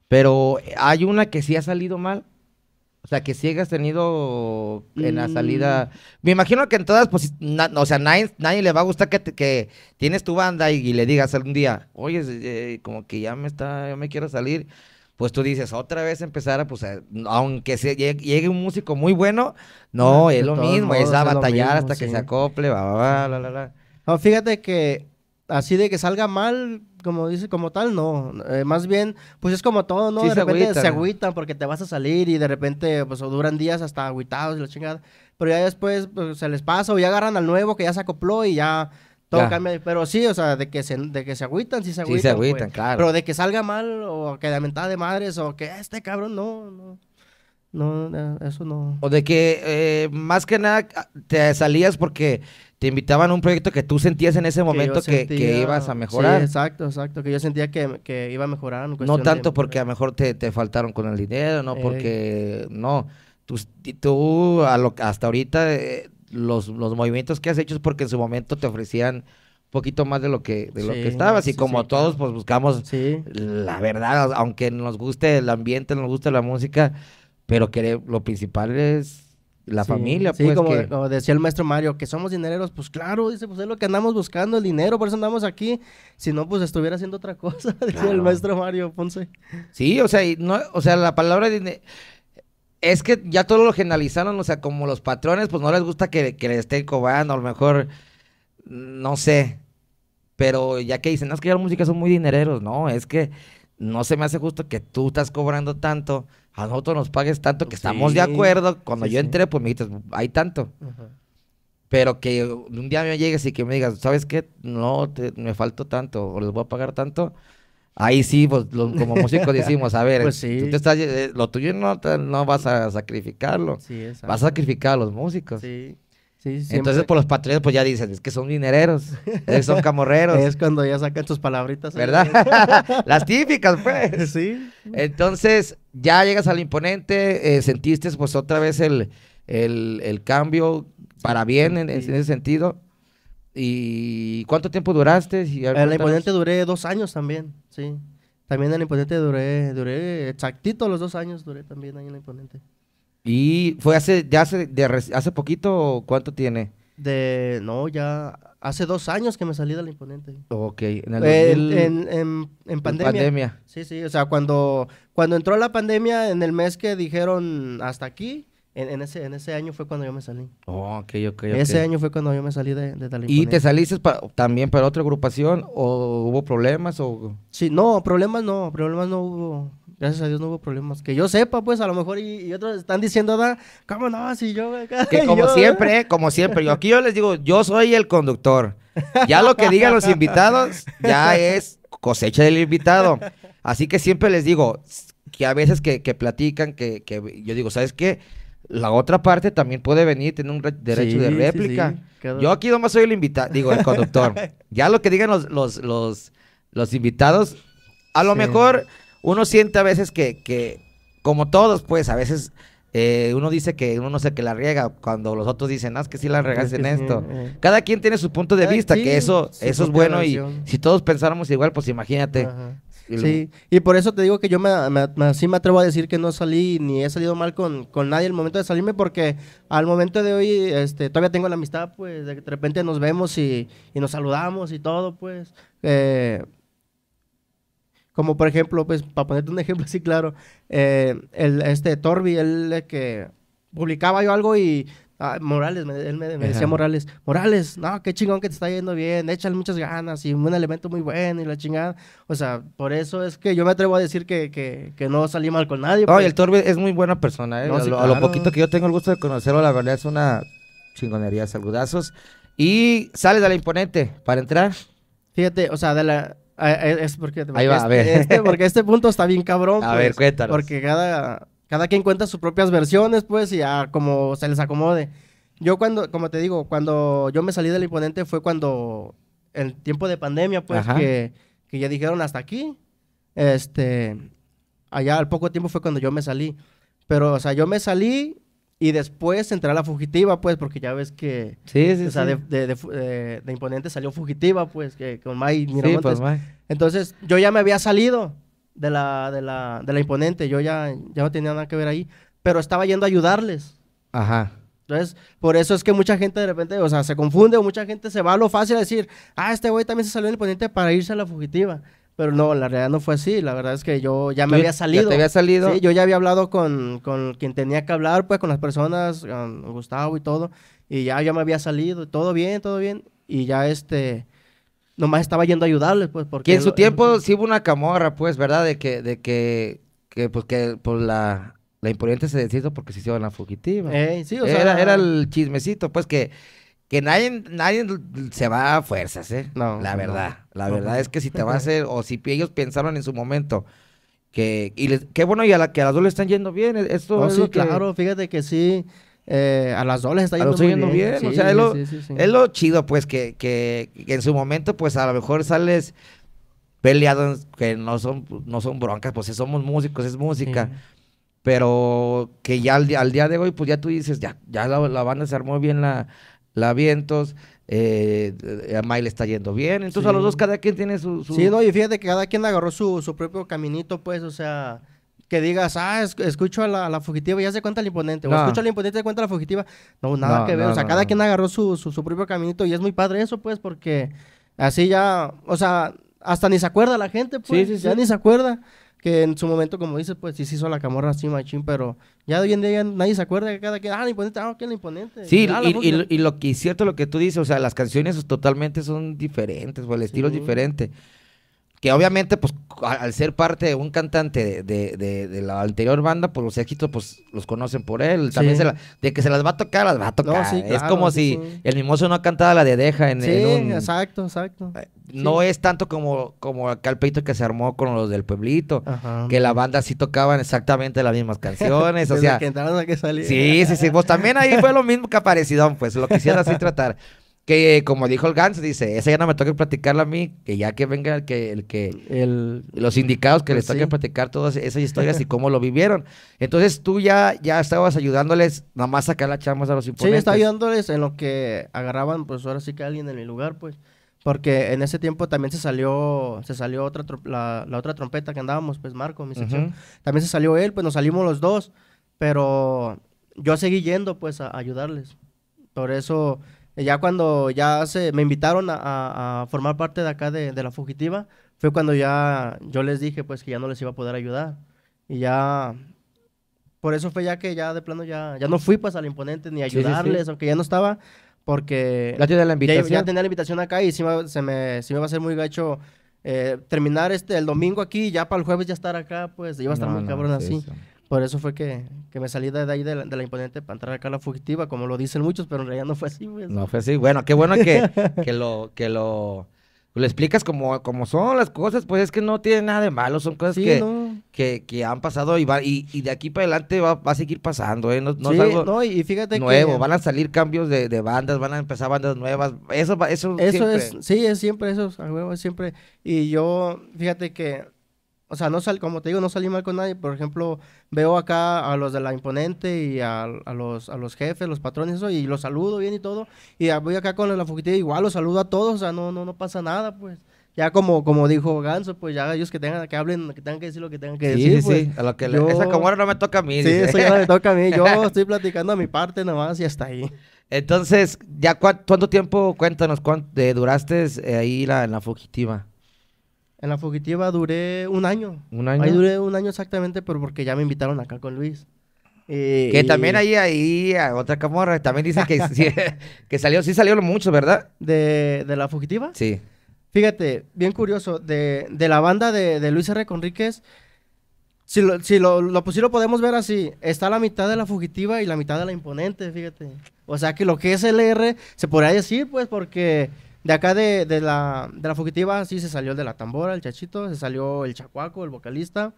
pero hay una que sí ha salido mal, o sea, que sí has tenido en la salida. Mm. Me imagino que en todas, pues, o sea, nadie, nadie le va a gustar que, que tienes tu banda y, le digas algún día, oye, eh, como que ya me está, yo me quiero salir pues tú dices, otra vez empezar a, pues, aunque se llegue, un músico muy bueno, no, es, lo mismo, es, a batallar hasta que se acople, va, va, la, la, la. No, fíjate que así de que salga mal, como dice, como tal, no. Eh, más bien, pues es como todo, ¿no? de repente se agüitan, porque te vas a salir y de repente, pues, duran días hasta agüitados y la chingada. Pero ya después pues, se les pasa o ya agarran al nuevo que ya se acopló y ya todo Pero sí, o sea, de que se, de que se agüitan, sí se agüitan. Sí se agüitan, claro. Pero de que salga mal o que de mentada de madres o que ah, este cabrón, no, no. No, eso no. O de que eh, más que nada ah, te salías porque te invitaban a un proyecto que tú sentías en ese momento que, ibas a mejorar. Sí, exacto, exacto. Que yo sentía que, iba a mejorar. No tanto porque a lo eh. mejor te, faltaron con el dinero, no porque. No. Tú, tú hasta ahorita eh, los, movimientos que has hecho es porque en su momento te ofrecían poquito más de lo que lo que estabas y como todos pues buscamos la verdad aunque nos guste el ambiente nos guste la música pero que lo principal es la familia pues como, como, decía el maestro Mario que somos dineros pues claro dice pues es lo que andamos buscando el dinero por eso andamos aquí si no pues estuviera haciendo otra cosa decía el maestro Mario Ponce sí o sea no o sea la palabra es que ya todo lo generalizaron, o sea, como los patrones, pues no les gusta que, les estén cobrando, a lo mejor, no sé. Pero ya que dicen, no, es que ya la música son muy dineros, no, es que no se me hace justo que tú estás cobrando tanto, a nosotros nos pagues tanto, que estamos de acuerdo. Cuando yo entré, pues me dijiste, hay tanto. Pero que un día me llegues y que me digas, ¿sabes qué? No, me faltó tanto, o les voy a pagar tanto Ahí sí, pues, como músicos decimos, a ver, pues eh, lo tuyo no, vas a sacrificarlo. vas a sacrificar a los músicos. Entonces, por pues, los patriotas, pues ya dicen, es que son dinereros, eh, son camorreros. es cuando ya sacan tus palabritas. ¿Verdad? Las típicas, pues. Entonces, ya llegas al imponente, eh, sentiste pues otra vez el, cambio para bien en ese sentido. ¿Y cuánto tiempo duraste? en la imponente duré dos años también, sí. También en la imponente duré, duré exactito los dos años, duré también ahí en la imponente. ¿Y fue hace, ya hace, de hace poquito cuánto tiene? De, no, ya hace dos años que me salí de la imponente. Ok, en, eh, pandemia. Sí, sí, o sea, cuando, cuando entró la pandemia, en el mes que dijeron hasta aquí, en, ese, en ese año fue cuando yo me salí. Oh, ok, ok, Ese año fue cuando yo me salí de, de ¿Y te saliste también para otra agrupación o hubo problemas? O... Sí, no, problemas no, problemas no hubo. Gracias a Dios no hubo problemas. Que yo sepa, pues, a lo mejor y, otros están diciendo, da, ¿cómo no? Si yo... Que como siempre, ¿eh? como siempre. Yo aquí yo les digo, yo soy el conductor. Ya lo que digan los invitados ya es cosecha del invitado. Así que siempre les digo que a veces que, que platican, que, que yo digo, ¿sabes qué? la otra parte también puede venir, tiene un derecho de réplica. Yo aquí nomás soy el invitado, digo, el conductor. ya lo que digan los, los, los, los invitados, a lo mejor uno siente a veces que, que como todos, pues a veces eh, uno dice que uno no sé que la riega cuando los otros dicen, ah, es que sí la regas en esto. Eh. Cada quien tiene su punto de vista, que eso, eso es bueno y si todos pensáramos igual, pues imagínate, sí, y por eso te digo que yo me, me, sí me atrevo a decir que no salí ni he salido mal con, nadie el momento de salirme porque al momento de hoy este, todavía tengo la amistad, pues de, de repente nos vemos y, nos saludamos y todo, pues. Eh, como por ejemplo, pues para ponerte un ejemplo así claro, eh, el, este Torbi, él que publicaba yo algo y Ah, Morales, él me, decía Morales, Morales, no, qué chingón que te está yendo bien, échale muchas ganas y un elemento muy bueno y la chingada. O sea, por eso es que yo me atrevo a decir que, no salí mal con nadie. No, pues. el Torbe es muy buena persona, ¿eh? a, lo, poquito que yo tengo el gusto de conocerlo, la verdad es una chingonería, saludazos. Y sales de la imponente para entrar. Fíjate, o sea, de la, eh, eh, es porque, Ahí va, a este, ver. Este, porque este punto está bien cabrón. A ver, pues, cuéntanos. Porque cada, cada quien cuenta sus propias versiones, pues, y a como se les acomode. Yo cuando, como te digo, cuando yo me salí del imponente fue cuando, en tiempo de pandemia, pues, que, que, ya dijeron hasta aquí. Este, allá al poco tiempo fue cuando yo me salí. Pero, o sea, yo me salí y después entré a la fugitiva, pues, porque ya ves que... Sí, o de, imponente salió fugitiva, pues, que con May Miramontes. Pues, Entonces, yo ya me había salido de la, de la, de la imponente. Yo ya, ya no tenía nada que ver ahí. Pero estaba yendo a ayudarles. Ajá. Entonces, por eso es que mucha gente de repente, o sea, se confunde o mucha gente se va a lo fácil a decir, ah, este güey también se salió del el imponente para irse a la fugitiva. Pero no, la realidad no fue así. La verdad es que yo ya me había salido. Ya había salido. yo ya había hablado con, con, quien tenía que hablar, pues, con las personas, Gustavo y todo. Y ya, ya me había salido. Todo bien, todo bien. Y ya este nomás estaba yendo a ayudarles, pues. Porque Y en su tiempo sí hubo una camorra, pues, ¿verdad? De que, de que, que pues, que por pues, la, la imponente se decidió porque se hicieron la fugitiva. Eh, sí, o era, sea, era el chismecito, pues, que, que nadie, nadie se va a fuerzas, ¿eh? No. La verdad, la verdad es que si te va a hacer, o si ellos pensaron en su momento que, y qué bueno, y a la que a las dos le están yendo bien, e-, esto es sí, claro, fíjate que sí, eh, a las dobles está yendo, bien. o sea, es lo, chido, pues, que, en su momento, pues, a lo mejor sales peleados que no son, no son broncas, pues, somos músicos, es música. Pero que ya al, día de hoy, pues, ya tú dices, ya, ya la, banda se armó bien la, la Vientos, eh, a está yendo bien. Entonces, a los dos, cada quien tiene su... Sí, no, y fíjate que cada quien agarró su, su propio caminito, pues, o sea que digas, ah, escucho a la, fugitiva y ya se cuenta el imponente, o escucho al imponente y se cuenta la fugitiva. No, nada que ver, o sea, cada quien agarró su, propio caminito y es muy padre eso, pues, porque así ya, o sea, hasta ni se acuerda la gente, pues, ya ni se acuerda. Que en su momento, como dices, pues sí se hizo la camorra así, machín, pero ya de hoy en día nadie se acuerda que cada quien, ah, el imponente, ah, que el imponente. Sí, ah, y, lo que es cierto lo que tú dices, o sea, las canciones pues, totalmente son diferentes, o el estilo es diferente que obviamente, pues, al ser parte de un cantante de, la anterior banda, pues los éxitos, pues, los conocen por él. También de que se las va a tocar, las va a tocar. es como si el mimoso no ha cantado la de Deja en, en un... exacto, exacto. Eh, no es tanto como, como aquel peito que se armó con los del pueblito, que la banda sí tocaban exactamente las mismas canciones, o Sí, sí, sí, pues también ahí fue lo mismo que aparecidón, pues, lo quisiera así tratar. Que como dijo el Gans, dice, esa ya no me toca platicarla a mí, que ya que venga el que, el que el, los indicados que les pues toque platicar todas esas historias y cómo lo vivieron. Entonces tú ya, ya estabas ayudándoles nada más sacar las chamas a los imponentes. Sí, estaba ayudándoles en lo que agarraban, pues ahora sí que alguien en mi lugar, pues. Porque en ese tiempo también se salió, se salió otra la, la, otra trompeta que andábamos, pues Marco, mi sección. También se salió él, pues nos salimos los dos. Pero yo seguí yendo, pues, a ayudarles. Por eso eh, ya cuando ya se, me invitaron a, formar parte de acá de, la fugitiva, fue cuando ya yo les dije pues que ya no les iba a poder ayudar. Y ya, por eso fue ya que ya de plano ya, ya no fui pues al imponente ni a ayudarles, aunque ya no estaba, porque ya, tenía la invitación, ya, tenía la invitación acá y sí me, se me, va a ser muy gacho eh, terminar este el domingo aquí y ya para el jueves ya estar acá, pues iba a estar muy cabrón así. Por eso fue que, me salí de ahí de la, de la, imponente para entrar acá la fugitiva, como lo dicen muchos, pero en realidad no fue así. Pues. No fue así. Bueno, qué bueno que, lo... Que lo explicas como, como son las cosas, pues es que no tiene nada de malo, son cosas que, han pasado y, va, y, de aquí para adelante va, a seguir pasando, ¿eh? No, no y fíjate nuevo, van a salir cambios de, bandas, van a empezar bandas nuevas, eso, eso, eso es, sí, es siempre eso, es siempre, y yo, fíjate que o sea, no sal, como te digo, no salí mal con nadie. Por ejemplo, veo acá a los de la imponente y a, los, a los jefes, los patrones, eso, y los saludo bien y todo. Y voy acá con la fugitiva, igual los saludo a todos, o sea, no, no, no pasa nada, pues. Ya como, como dijo Ganso, pues ya ellos que tengan, que hablen, que tengan que decir lo que tengan que decir. Sí, pues, a lo que le, esa no me toca a mí. Sí, eso ya no me toca a mí. Yo estoy platicando a mi parte nomás y hasta ahí. Entonces, ¿ya cuánto, tiempo, cuéntanos, cuánto, eh, duraste eh, ahí en la fugitiva? En la fugitiva duré un año. ¿Un año? Ahí duré un año exactamente, pero porque ya me invitaron acá con Luis. Eh, que también ahí, ahí, otra camorra, también dicen que, sí, que salió, sí salió mucho, ¿verdad? ¿De, la fugitiva? Sí. Fíjate, bien curioso, de, la banda de, Luis R. Conríquez, si, lo, si pues lo, podemos ver así, está la mitad de la fugitiva y la mitad de la imponente, fíjate. O sea que lo que es el LR se podría decir, pues, porque de acá de, de, la, fugitiva, sí se salió el de la tambora, el chachito, se salió el chacuaco, el vocalista,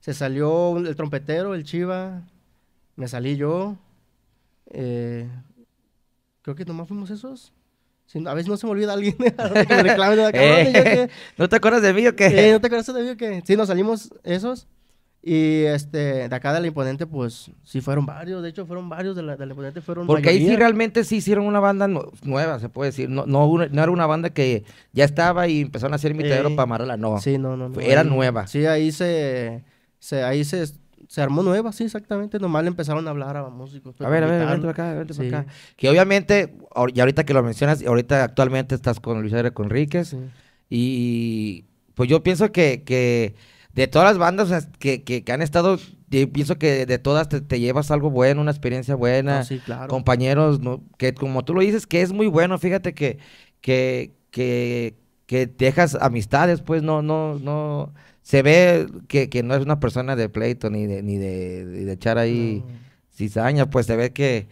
se salió el trompetero, el chiva, me salí yo. Eh, creo que nomás fuimos esos. a veces no se me olvida alguien que de la eh, ¿No te acuerdas de mí o qué? Eh, ¿No te acuerdas de mí o qué? Sí, nos salimos esos. Y este, de acá de la imponente, pues sí fueron varios. De hecho, fueron varios de la, imponente. Fueron Porque ahí sí realmente sí hicieron una banda nueva, se puede decir. No, no, era una banda que ya estaba y empezaron a hacer imitadero para la No. Sí, no, no. era nueva. Sí, ahí se, se ahí se, se, armó nueva, sí, exactamente. Nomás le empezaron a hablar a músicos. Pues, a ver, a ver, vente para acá, vente para acá. Que obviamente, y ahorita que lo mencionas, ahorita actualmente estás con Luis Ángel Conríquez. Y pues yo pienso que. que de todas las bandas que, han estado, pienso que de todas te, llevas algo bueno, una experiencia buena. Ah, compañeros, que como tú lo dices, que es muy bueno, fíjate que, que, que, dejas amistades, pues no, no, no. Se ve que, no es una persona de pleito ni de, ni de, echar ahí cizaña, pues se ve que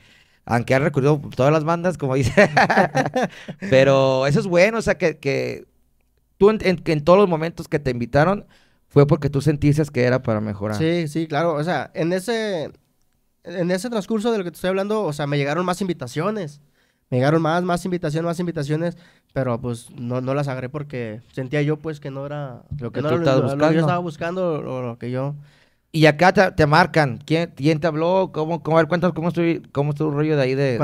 aunque han recurrido todas las bandas, como dice. Pero eso es bueno, o sea, que, tú en, en, todos los momentos que te invitaron, fue porque tú sentiste que era para mejorar. Sí, sí, claro. O sea, en ese, en ese transcurso de lo que te estoy hablando, o sea, me llegaron más invitaciones. Me llegaron más, más invitaciones, más invitaciones, pero pues no, no las agarré porque sentía yo pues que no era lo que, buscando. yo estaba buscando lo, que yo... Y acá te, marcan, ¿Quién, te habló? ¿Cómo, cómo, ver, cuéntanos cómo estuvo, cómo el rollo de ahí de,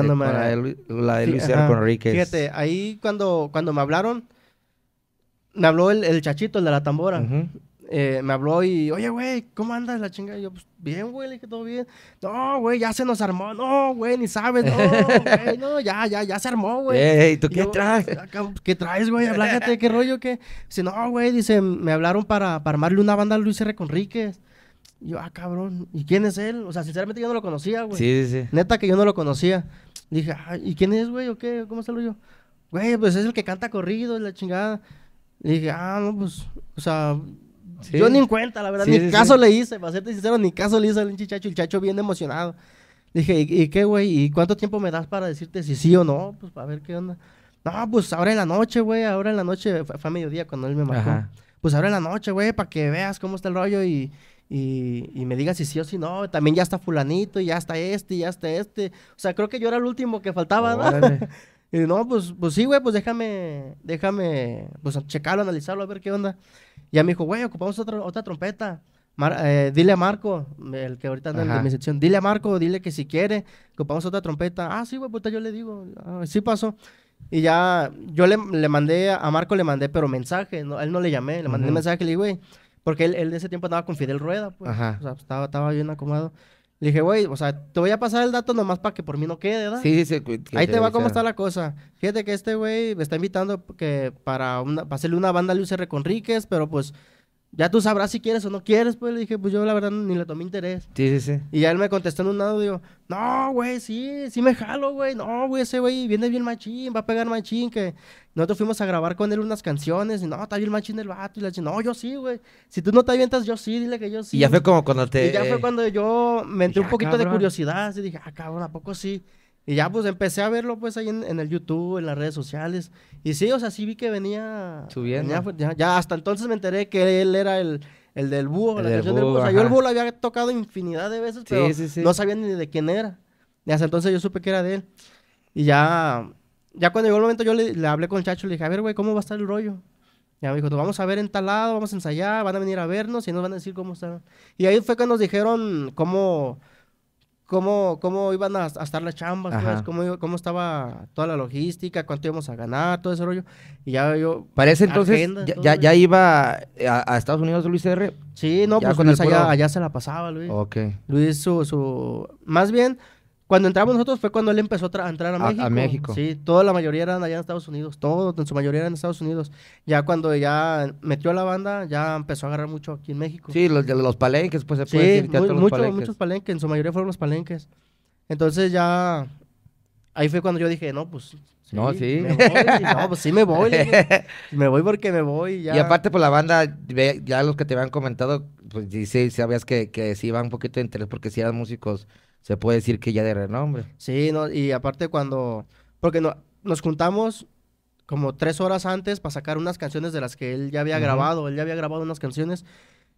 la, de, la Fíjate, ahí cuando, cuando me hablaron, me habló el, el chachito, el de la tambora eh, me habló y, oye, güey, ¿cómo andas la chinga? Y yo, pues, bien, güey, le dije, todo bien. No, güey, ya se nos armó. No, güey, ni sabes. No, güey, no, ya, ya, ya se armó, güey. Ey, ¿tú qué traes? Ah, ¿Qué traes, güey? Hablájate, ¿qué rollo? ¿Qué? Dice, no, güey, dice, me hablaron para, para armarle una banda a Luis R. Conríquez. Y yo, ah, cabrón, ¿y quién es él? O sea, sinceramente yo no lo conocía, güey. Sí, sí, sí. Neta que yo no lo conocía. Dije, ah, ¿y quién es, güey? ¿O qué? ¿Cómo se yo? Güey, pues es el que canta corrido la chingada. dije, ah, no, pues, o sea, yo ni en cuenta, la verdad, ni caso le hice, para serte sincero, ni caso le hice al chacho, el chacho bien emocionado. dije, ¿y, qué, güey? ¿Y cuánto tiempo me das para decirte si sí o no? Pues para ver qué onda. No, pues ahora en la noche, güey, ahora en la noche, fue, a mediodía cuando él me marcó. Pues ahora en la noche, güey, para que veas cómo está el rollo y, y, me digas si sí o si no. También ya está fulanito, y ya está este, y ya está este. O sea, creo que yo era el último que faltaba, ¿no? Y no, pues, pues sí, güey, pues déjame, déjame, pues checarlo, analizarlo, a ver qué onda ya me dijo, güey, ocupamos otra, otra trompeta. Eh, dile a Marco, el que ahorita anda en mi sección, dile a Marco, dile que si quiere, ocupamos otra trompeta. Ah, sí, güey, puta, yo le digo, ah, sí pasó. Y ya, yo le, mandé, a Marco le mandé, pero mensaje, no, él no le llamé, le mandé mensaje, le dije, güey, porque él, en ese tiempo andaba con Fidel Rueda, pues, pues, estaba, estaba bien acomodado. Le dije, güey, o sea, te voy a pasar el dato nomás para que por mí no quede, ¿verdad? Sí, sí, sí Ahí te va cómo está la cosa. Fíjate que este güey me está invitando que para, una, hacerle una banda a Luis R. Conríquez, pero pues ya tú sabrás si quieres o no quieres, pues le dije, pues yo la verdad ni le tomé interés. Sí, sí, sí. Y ya él me contestó en un audio, no, güey, sí, sí me jalo, güey, no, güey, ese güey viene bien machín, va a pegar machín, que nosotros fuimos a grabar con él unas canciones, y no, está bien machín el vato, y le dije, no, yo sí, güey, si tú no te avientas, yo sí, dile que yo sí. Y ya fue como cuando te... Y ya fue eh, cuando yo me entré un poquito de curiosidad, y dije, ah, cabrón, ¿a poco sí? Y ya pues empecé a verlo pues ahí en, el YouTube, en las redes sociales. Y sí, o sea, sí vi que venía... Subiendo. ya, hasta entonces me enteré que él era el, el del búho, la canción del búho. O sea, yo el búho lo había tocado infinidad de veces, pero no sabía ni de quién era. Y hasta entonces yo supe que era de él. Y ya, ya cuando llegó el momento yo le, hablé con el Chacho, le dije, a ver, güey, ¿cómo va a estar el rollo? Ya me dijo, vamos a ver en tal lado, vamos a ensayar, van a venir a vernos y nos van a decir cómo están. Y ahí fue que nos dijeron cómo cómo, cómo iban a, estar las chambas, pues? cómo, estaba toda la logística, cuánto íbamos a ganar, todo ese rollo. Y ya yo. Parece entonces, ya, ya, iba a, Estados Unidos Luis R. Sí, no, ya pues con Luis allá, allá, se la pasaba, Luis. Ok. Luis, su. su más bien cuando entramos nosotros fue cuando él empezó a, entrar a, México. A, México. Sí, toda la mayoría eran allá en Estados Unidos, todo, en su mayoría eran en Estados Unidos. Ya cuando ya metió a la banda, ya empezó a agarrar mucho aquí en México. Sí, los, los palenques, pues se sí, puede muchos palenques, en su mayoría fueron los palenques. Entonces ya, ahí fue cuando yo dije, no, pues no, sí. Me voy, no, pues sí me voy. me voy porque me voy. Y aparte, por pues, la banda, ya los que te habían comentado, pues sí, sabías que, que sí iba un poquito de interés porque sí eran músicos se puede decir que ya de renombre. Sí, no, y aparte cuando, porque no, nos juntamos como tres horas antes para sacar unas canciones de las que él ya había grabado, él ya había grabado unas canciones,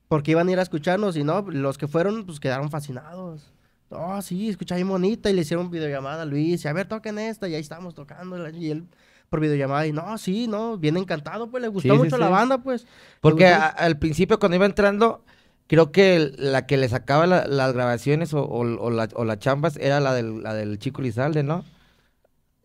porque iban a ir a escucharnos y no, los que fueron pues quedaron fascinados. Oh, sí, escucha ahí bonita y le hicieron videollamada a Luis y a ver, toquen esta y ahí estamos tocando y él por videollamada y no, sí, no, bien encantado, pues le gustó mucho la banda, pues. Porque al principio cuando iba entrando creo que la que le sacaba las grabaciones o, las chambas era la del, la del Chico Lizalde, ¿no?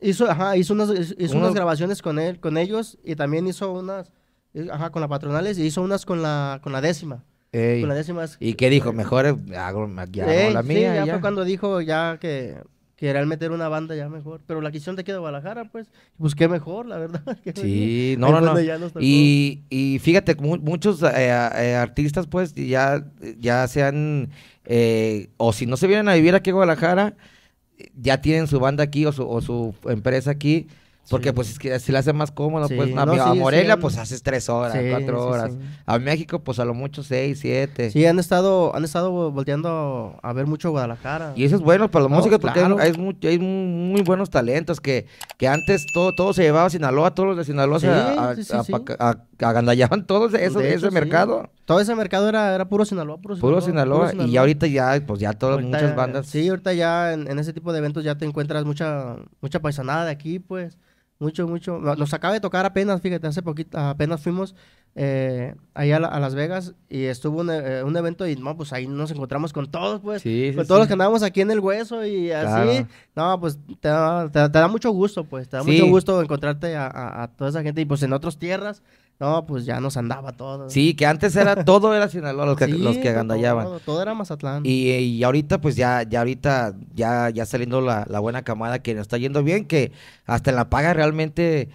Hizo, ajá, hizo, unas, hizo unas, grabaciones con él, con ellos y también hizo unas, eh, ajá, con las patronales y hizo unas con la, con la décima. Con la décima. ¿Y qué dijo? Mejor hago, la mía. Sí, ya, fue cuando dijo ya que querían meter una banda ya mejor, pero la quisión de aquí Guadalajara, pues, busqué pues, mejor, la verdad. Sí, no, no, no. Y, y, fíjate, mu muchos eh, eh, artistas, pues, ya, ya se han, eh, o si no se vienen a vivir aquí a Guadalajara, ya tienen su banda aquí o su, o su empresa aquí, porque pues es que se le hace más cómodo, pues. a Morelia, pues haces tres horas, cuatro horas. A México, pues a lo mucho seis, siete. Sí, han estado, han estado volteando a ver mucho Guadalajara. Y eso es bueno para los música músicos, porque hay, muy, hay muy buenos talentos que, que antes todo, todo se llevaba a Sinaloa, todos los de Sinaloa se agandallaban todos ese mercado. Todo ese mercado era, era puro Sinaloa, puro Sinaloa. Y ahorita ya, pues ya todas, muchas bandas. Sí, ahorita ya en, en, ese tipo de eventos ya te encuentras mucha, mucha paisanada de aquí, pues. Mucho, mucho. Nos acaba de tocar apenas, fíjate, hace poquito, apenas fuimos eh, a, Las Vegas y estuvo un, eh, un, evento y no, pues ahí nos encontramos con todos, pues. con todos los que andábamos aquí en el hueso y así. No, pues te, da mucho gusto, pues. Te da mucho gusto encontrarte a, a, a, toda esa gente y pues en otras tierras, no, pues ya nos andaba todo. Sí, que antes era todo era Sinaloa los que, los que agandallaban. Todo, era Mazatlán. Y, ahorita, pues ya, ya ahorita, ya, ya saliendo la, la buena camada que nos está yendo bien, que hasta en la paga realmente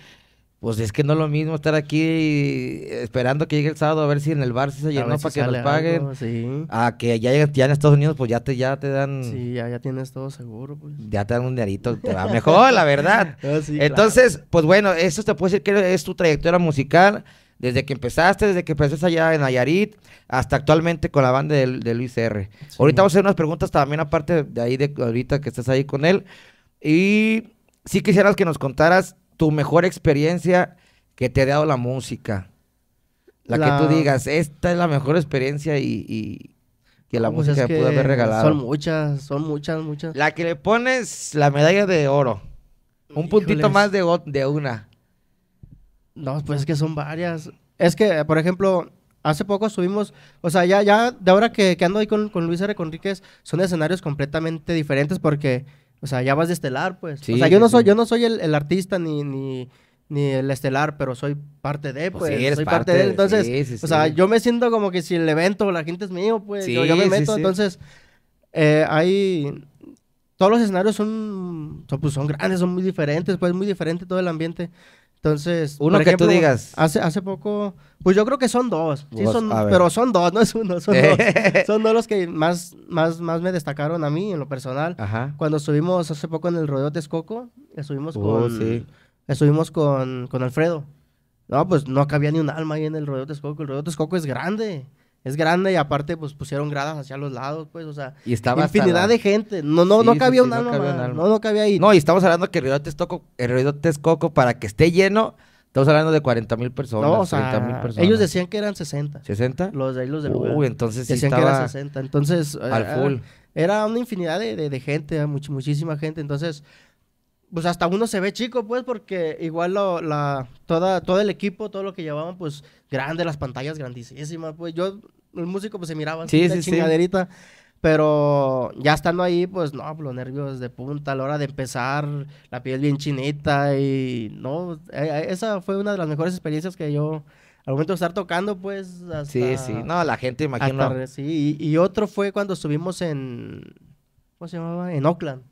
pues es que no es lo mismo estar aquí esperando que llegue el sábado a ver si en el bar se llenó para que nos paguen. A que ya, ya en Estados Unidos, pues ya te, ya te dan. Sí, ya, tienes todo seguro. Pues. Ya te dan un dinerito, te va mejor, la verdad. Ah, Entonces, pues bueno, eso te puede decir que es tu trayectoria musical. Desde que empezaste, desde que empezaste allá en Nayarit, hasta actualmente con la banda de, Luis R. Ahorita vamos a hacer unas preguntas también, aparte de ahí de ahorita que estás ahí con él. Y sí quisieras que nos contaras tu mejor experiencia que te ha dado la música. La, que tú digas, esta es la mejor experiencia y, que la pues música música pudo haber regalado. Son muchas, son muchas, muchas. La que le pones la medalla de oro. Un puntito más de, de una. No, pues es que son varias. Es que, por ejemplo, hace poco subimos, o sea, ya, ya de ahora que, ando ahí con, con Luis R. Conríquez, son escenarios completamente diferentes porque o sea, ya vas de estelar, pues. Sí, o sea, yo no soy, yo no soy el, artista ni, el estelar, pero soy parte de, pues. pues sí, eres soy parte, de él. Entonces, o sea, yo me siento como que si el evento, la gente es mío, pues. Yo, yo, me meto. Entonces, eh, hay. Todos los escenarios son, son, pues, son grandes, son muy diferentes, pues es muy diferente todo el ambiente. Entonces, uno que tú digas. Hace, hace poco, pues yo creo que son dos, sí, son, pero son dos, no es uno, son dos. son dos los que más, más, más me destacaron a mí en lo personal. Cuando estuvimos hace poco en el rodeo Texcoco, estuvimos oh, con, con, con Alfredo. No, pues no cabía ni un alma ahí en el rodeo Texcoco. El rodeo Texcoco es grande es grande y aparte pues pusieron gradas hacia los lados, pues, o sea, y estaba infinidad de gente. No, no, no cabía sí, no No, cabía ahí. No, y estamos hablando que el Río Texcoco, el Río Texcoco para que esté lleno, estamos hablando de 40 mil personas, no, o personas. Ellos decían que eran 60. ¿60? Los de ahí, los de... Uy, entonces sí Decían que eran 60, entonces... Eh, al full. Era, una infinidad de, de, gente, much, muchísima gente, entonces pues hasta uno se ve chico, pues, porque igual la, toda, todo el equipo, todo lo que llevaban, pues, grande, las pantallas grandísimas, pues, yo el músico pues se miraba así, sí, chingaderita. Pero ya estando ahí, pues no, pues, los nervios de punta a la hora de empezar, la piel bien chinita y no, eh, eh, esa fue una de las mejores experiencias que yo al momento de estar tocando, pues. Hasta, sí, sí. No, la gente, imagino. sí, y, y, otro fue cuando estuvimos en. ¿Cómo se llamaba? En Oakland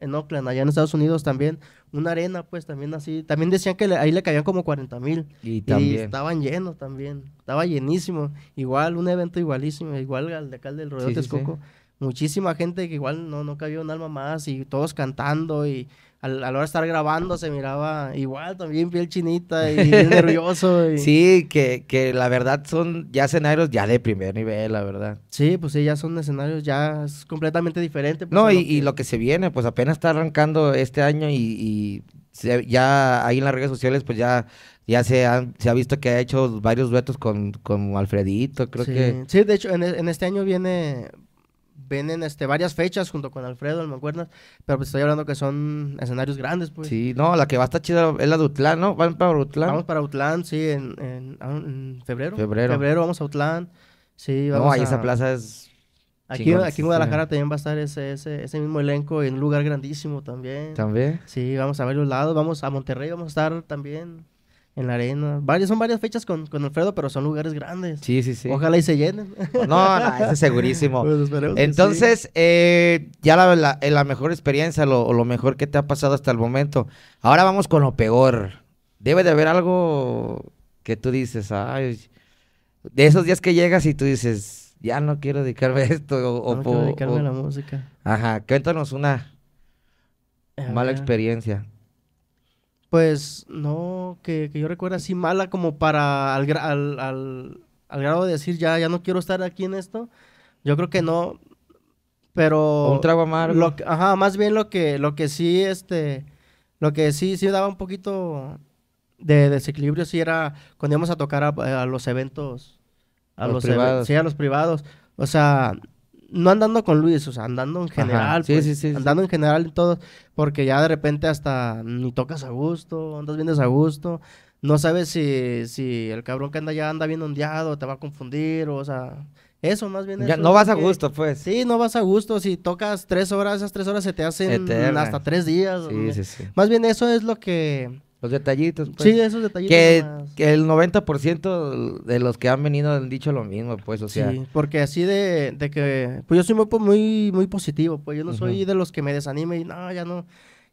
en Oakland, allá en Estados Unidos también, una arena, pues también así. También decían que ahí le cabían como 40 mil. Y, estaban llenos también, estaba llenísimo. Igual, un evento igualísimo, igual al de acá del Rodeo Texcoco. Muchísima gente que igual no, no cabía un alma más y todos cantando y a la hora de estar grabando se miraba igual, también piel chinita y nervioso. Sí, que, que, la verdad son ya escenarios ya de primer nivel, la verdad. Sí, pues sí, ya son escenarios ya es completamente diferentes. Pues, no, y lo, que... se viene, pues apenas está arrancando este año y, ya ahí en las redes sociales, pues ya ya se, se ha visto que ha hecho varios duetos con, con Alfredito, creo que. Sí, de hecho, en, e, en, este año viene vienen este, varias fechas junto con Alfredo, me acuerdas, pero pues estoy hablando que son escenarios grandes, pues. Sí, no, la que va a estar chida es la de Utlán, ¿no? ¿Van para Utlán? Vamos para Utlán, sí, en, en, ah, febrero. Febrero. Febrero vamos a Utlán, sí, vamos No, ahí esa plaza es... Aquí, aquí en Guadalajara también va a estar ese, ese, mismo elenco en un lugar grandísimo también. ¿También? Sí, vamos a ver los lados, vamos a Monterrey, vamos a estar también en la arena. son varias fechas con, Alfredo, pero son lugares grandes. Sí, sí, sí. Ojalá y se llenen. No, no eso es segurísimo. Pues Entonces, eh, ya eh, la, mejor experiencia, o lo mejor que te ha pasado hasta el momento. Ahora vamos con lo peor. Debe de haber algo que tú dices, ay, de esos días que llegas y tú dices, ya no quiero dedicarme a esto. no quiero dedicarme a la música. Ajá, cuéntanos una mala experiencia pues no, que, yo recuerdo así mala como para al, al, al, grado de decir ya, ya no quiero estar aquí en esto. Yo creo que no, pero... Un trago amargo. ajá, más bien lo que, lo que sí, este, lo que sí, sí daba un poquito de desequilibrio, sí era cuando íbamos a tocar a, los eventos. A los, privados. sí, a los privados. O sea, no andando con Luis, o sea, andando en general. Pues, sí, sí, sí, Andando en general en todo, porque ya de repente hasta ni tocas a gusto, andas bien a gusto. No sabes si, si el cabrón que anda ya anda bien ondeado, te va a confundir, o, sea, eso más bien. Ya, no vas a gusto, pues. Sí, no vas a gusto. Si tocas tres horas, esas tres horas se te hacen hasta tres días. Sí, sí, sí. Más bien eso es lo que los detallitos. Pues. sí, esos detallitos. Que, el 90% de los que han venido han dicho lo mismo, pues, o sea. porque así de, de que. Pues yo soy muy, muy, muy positivo, pues yo no soy de los que me desanime y no, ya no.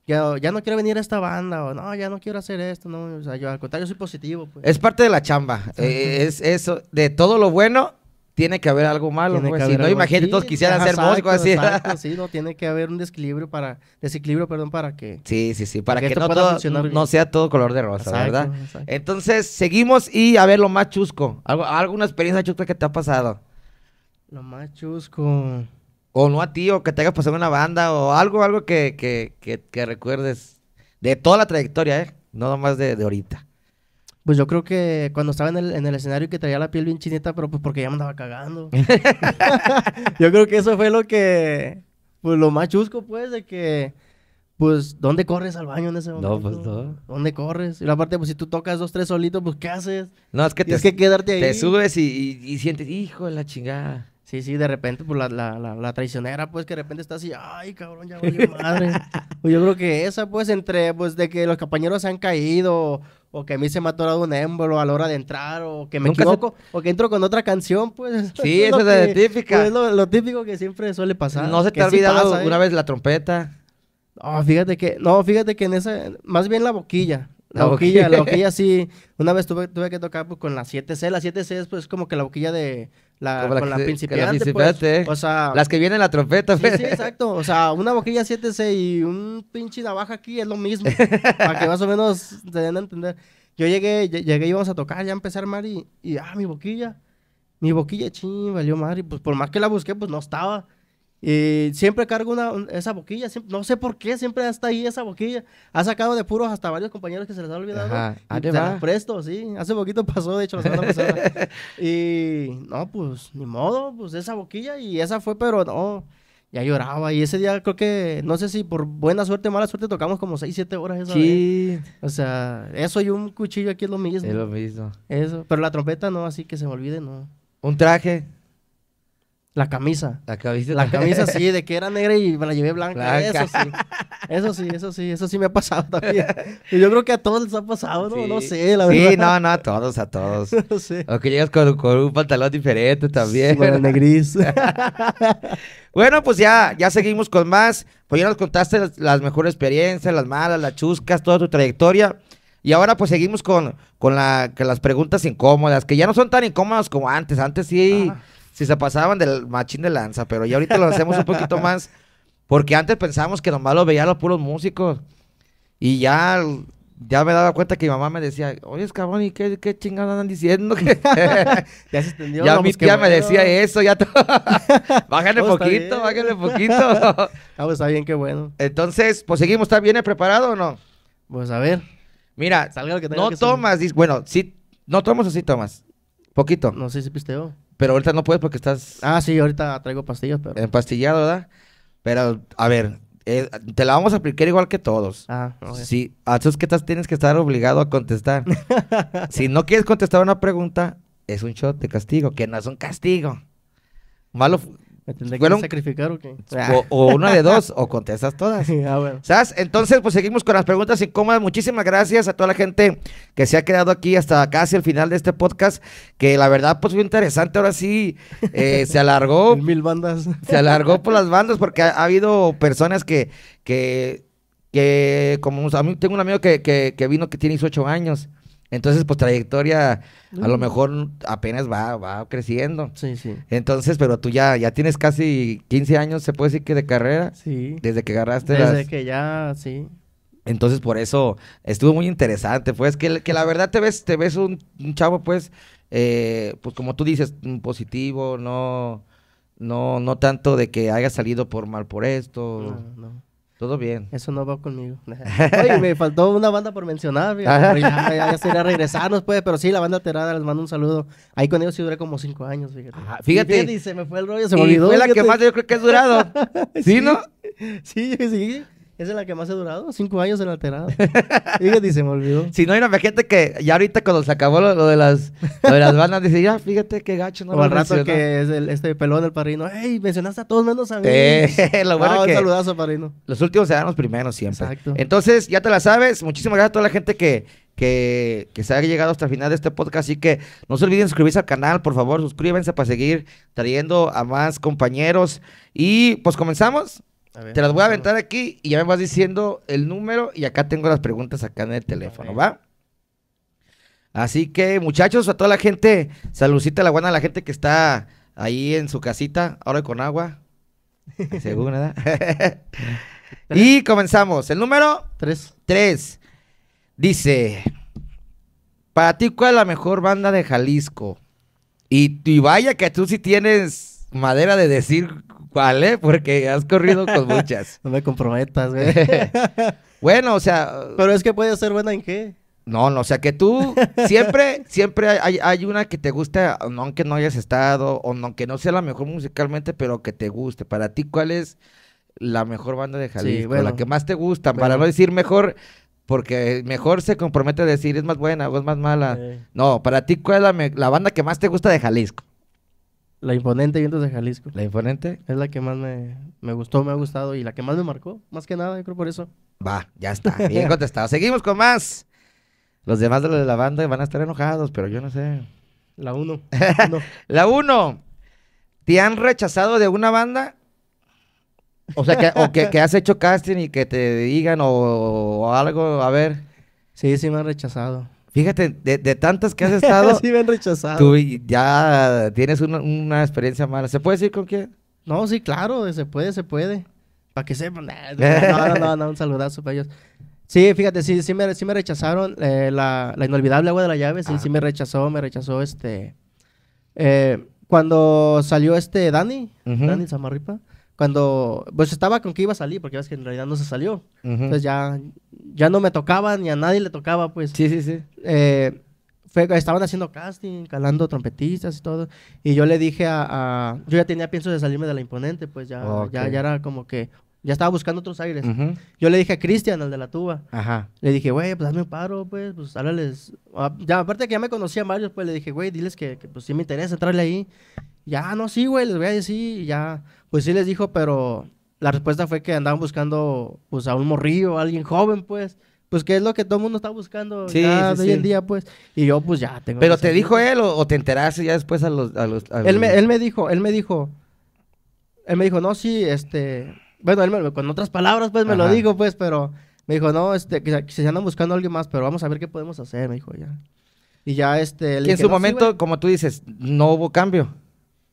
Ya, ya, no quiero venir a esta banda, o no, ya no quiero hacer esto, no, o sea, yo al contrario soy positivo. Pues. Es parte de la chamba, eh, es eso, de todo lo bueno tiene que haber algo malo, pues. Si no, imagínate, todos quisieran ser músicos así. sí, no, tiene que haber un desequilibrio para, desequilibrio, perdón, para que. Sí, sí, sí, para, que, no, no sea todo color de rosa, ¿verdad? Entonces, seguimos y a ver lo más chusco. Algo, alguna experiencia chusca que te ha pasado. Lo más chusco. O no a ti, o que te haya pasado una banda, o algo, algo que, que, que, que recuerdes. De toda la trayectoria, ¿eh? No nomás de, de ahorita. Pues yo creo que cuando estaba en el, en escenario y que traía la piel bien chinita, pero pues porque ya me andaba cagando. yo creo que eso fue lo que, pues lo más chusco, pues, de que, pues, ¿dónde corres al baño en ese momento? No, pues no. ¿Dónde corres? Y la parte, pues si tú tocas dos, tres solitos, pues, ¿qué haces? No, es que Tienes que quedarte ahí. Te subes y, y, y sientes, hijo de la chingada. Sí, sí, de repente, pues la, la, la, traicionera, pues que de repente está así, ay, cabrón, ya voy madre. pues yo creo que esa, pues, entre, pues, de que los compañeros se han caído, o que a mí se me ha atorado un émbolo a la hora de entrar, o que me equivoco, o que entro con otra canción, pues. Sí, eso es, la típica. Pues, lo, típico que siempre suele pasar. No se te ha olvidado ¿eh? una vez la trompeta. No, fíjate que, no, fíjate que en esa, más bien la boquilla, la boquilla, la boquilla sí. Una vez tuve, tuve que tocar pues, con la 7C. La 7C es pues como que la boquilla de la, con, la, principiante, pues. o sea, las que vienen la trompeta. Pues. Sí, exacto. O sea, una boquilla 7C y un pinche navaja aquí es lo mismo. para que más o menos se den a entender. Yo llegué, llegué, íbamos a tocar, ya empezar a y, y ah, mi boquilla. Mi boquilla, ching, valió mari Pues por más que la busqué, pues no estaba. Y siempre cargo una, esa boquilla, no sé por qué, siempre está ahí esa boquilla. Ha sacado de puros hasta varios compañeros que se les ha olvidado. Ajá, y te presto, sí. Hace poquito pasó, de hecho, la semana pasada. Y no, pues ni modo, pues esa boquilla y esa fue, pero no, ya lloraba. Y ese día creo que, no sé si por buena suerte o mala suerte, tocamos como seis, siete horas esa sí. O sea, eso y un cuchillo aquí es lo mismo. Es lo mismo. Eso, pero la trompeta no, así que se me olvide, no. Un traje. La camisa. La camisa. La camisa sí, de que era negra y me la llevé blanca. Eso sí. Eso sí, eso sí, eso sí me ha pasado también. Y yo creo que a todos les ha pasado, ¿no? No sé, la verdad. Sí, no, no, a todos, a todos. O que llegas con, un pantalón diferente también. Bueno, gris. bueno, pues ya, ya seguimos con más. Pues ya nos contaste las, mejores experiencias, las malas, las chuscas, toda tu trayectoria. Y ahora pues seguimos con, con, la, las preguntas incómodas, que ya no son tan incómodas como antes. Antes sí, si se pasaban del machín de lanza, pero ya ahorita lo hacemos un poquito más, porque antes pensábamos que nomás lo veían los puros músicos. Y ya, ya me daba cuenta que mi mamá me decía, oye, cabrón, ¿y qué, qué andan diciendo? ya se extendió. Ya mi tía me decía eso, ya bájale poquito, bájale poquito. ah, pues está bien, qué bueno. Entonces, pues seguimos, ¿Está bien preparado o no? Pues a ver. Mira, lo que tenga no tomas, bueno, sí, no tomas así sí tomas. Poquito. No sé si pisteo. Pero ahorita no puedes porque estás. Ah, sí, ahorita traigo pastillas, pero. Empastillado, ¿verdad? Pero, a ver, eh, te la vamos a aplicar igual que todos. Ah, okay. Sí, a esos que tienes que estar obligado a contestar. si no quieres contestar una pregunta, es un shot de castigo, que no es un castigo. Malo, ¿Me tendré que sacrificar o qué? O, una de dos, o contestas todas. Ah, ¿Sabes? Entonces, pues seguimos con las preguntas incómodas. Muchísimas gracias a toda la gente que se ha quedado aquí hasta casi el final de este podcast, que la verdad, pues fue interesante. Ahora sí, eh, se alargó. mil bandas. Se alargó por las bandas porque ha, habido personas que, que, que como tengo un amigo que, que, que vino que tiene 18 años entonces, pues trayectoria a lo mm. mejor apenas va, va creciendo. Sí, sí. Entonces, pero tú ya, ya tienes casi 15 años, se puede decir que de carrera. Sí. Desde que agarraste Desde que ya, sí. Entonces, por eso estuvo muy interesante, pues, que, que la verdad te ves, te ves un, chavo, pues, eh, pues como tú dices, positivo, no, no, no tanto de que haya salido por mal por esto. No, no. Todo bien. Eso no va conmigo. Oye, me faltó una banda por mencionar. Ya, ya, sería regresarnos, pues. Pero sí, la banda Terada, les mando un saludo. Ahí con ellos sí duré como cinco años, fíjate. fíjate. Y se me fue el rollo, se me olvidó. Fue la que más yo creo que he durado. ¿Sí, ¿Sí, no? Sí, sí. Esa es la que más ha durado, cinco años en alterado. fíjate, y se me olvidó. Si no, hay gente que ya ahorita cuando se acabó lo, de, las, de las bandas, dice, ya, fíjate qué gacho. No o al rato que es el, este pelón del parrino, ¡Ey! mencionaste a todos menos a mí. lo bueno ah, un saludazo, parrino. Los últimos serán los primeros siempre. Exacto. Entonces, ya te la sabes. Muchísimas gracias a toda la gente que, que, que se ha llegado hasta el final de este podcast. Así que no se olviden suscribirse al canal, por favor, suscríbanse para seguir trayendo a más compañeros. Y pues comenzamos. Te las voy a aventar aquí y ya me vas diciendo el número y acá tengo las preguntas acá en el teléfono, ¿va? Así que, muchachos, a toda la gente, saludcita la buena a la gente que está ahí en su casita, ahora con agua. Según, ¿verdad? y comenzamos. El número 3. 3. Dice, para ti, ¿cuál es la mejor banda de Jalisco? Y, y vaya que tú sí tienes madera de decir ¿Cuál, eh? Porque has corrido con muchas. no me comprometas, güey. bueno, o sea. Pero es que puede ser buena en qué. No, no, o sea que tú siempre, siempre hay, una que te gusta, aunque no hayas estado, o aunque no sea la mejor musicalmente, pero que te guste. Para ti, ¿cuál es la mejor banda de Jalisco? la que más te gusta, para no decir mejor, porque mejor se compromete a decir es más buena o es más mala. No, para ti, ¿cuál es la banda que más te gusta de Jalisco? La imponente Vientos de Jalisco. ¿La imponente? Es la que más me, gustó, me ha gustado y la que más me marcó, más que nada, yo creo por eso. Va, ya está, bien contestado. Seguimos con más. Los demás de, la banda van a estar enojados, pero yo no sé. La uno. la uno. ¿Te han rechazado de una banda? O sea, que, has hecho casting y que te digan o, o algo, a ver. Sí, sí me han rechazado. Fíjate, de, tantas que has estado. sí, han rechazado. Tú ya tienes una, experiencia mala. ¿Se puede decir con quién? No, sí, claro, se puede, se puede. Para que sepan. No, no, no, un saludazo para ellos. Sí, fíjate, sí, sí me, rechazaron eh, la, inolvidable agua de la llave. Sí, sí me ah. rechazó, me rechazó este. Eh, cuando salió este Dani, Dani Zamarripa. cuando. Pues estaba con que iba a salir, porque ves que en realidad no se salió. Entonces ya ya no me tocaban ni a nadie le tocaba, pues. Sí, sí, sí. Eh, estaban haciendo casting, calando trompetistas y todo. Y yo le dije a. yo ya tenía pienso de salirme de la imponente, pues ya, ya, era como que. Ya estaba buscando otros aires. Yo le dije a Cristian, al de la tuba. Ajá. Le dije, güey, pues hazme un paro, pues, pues háblales. Ah, ya, aparte que ya me a varios, pues le dije, güey, diles que, pues sí me interesa entrarle ahí. Ya, no, sí, güey, les voy a decir. Y ya, pues sí les dijo, pero la respuesta fue que andaban buscando pues a un morrillo, a alguien joven, pues. Pues que es lo que todo el mundo está buscando hoy en día, pues. Y yo, pues ya tengo. ¿Pero te dijo él o, te enteraste ya después a los. él, Me, él, me, dijo, él me dijo. Él me dijo, no, sí, este. Bueno, él con otras palabras, pues me lo dijo, pues, pero me dijo, no, este, que, se andan buscando a alguien más, pero vamos a ver qué podemos hacer, me dijo ya. Y ya este. Y en su momento, como tú dices, no hubo cambio.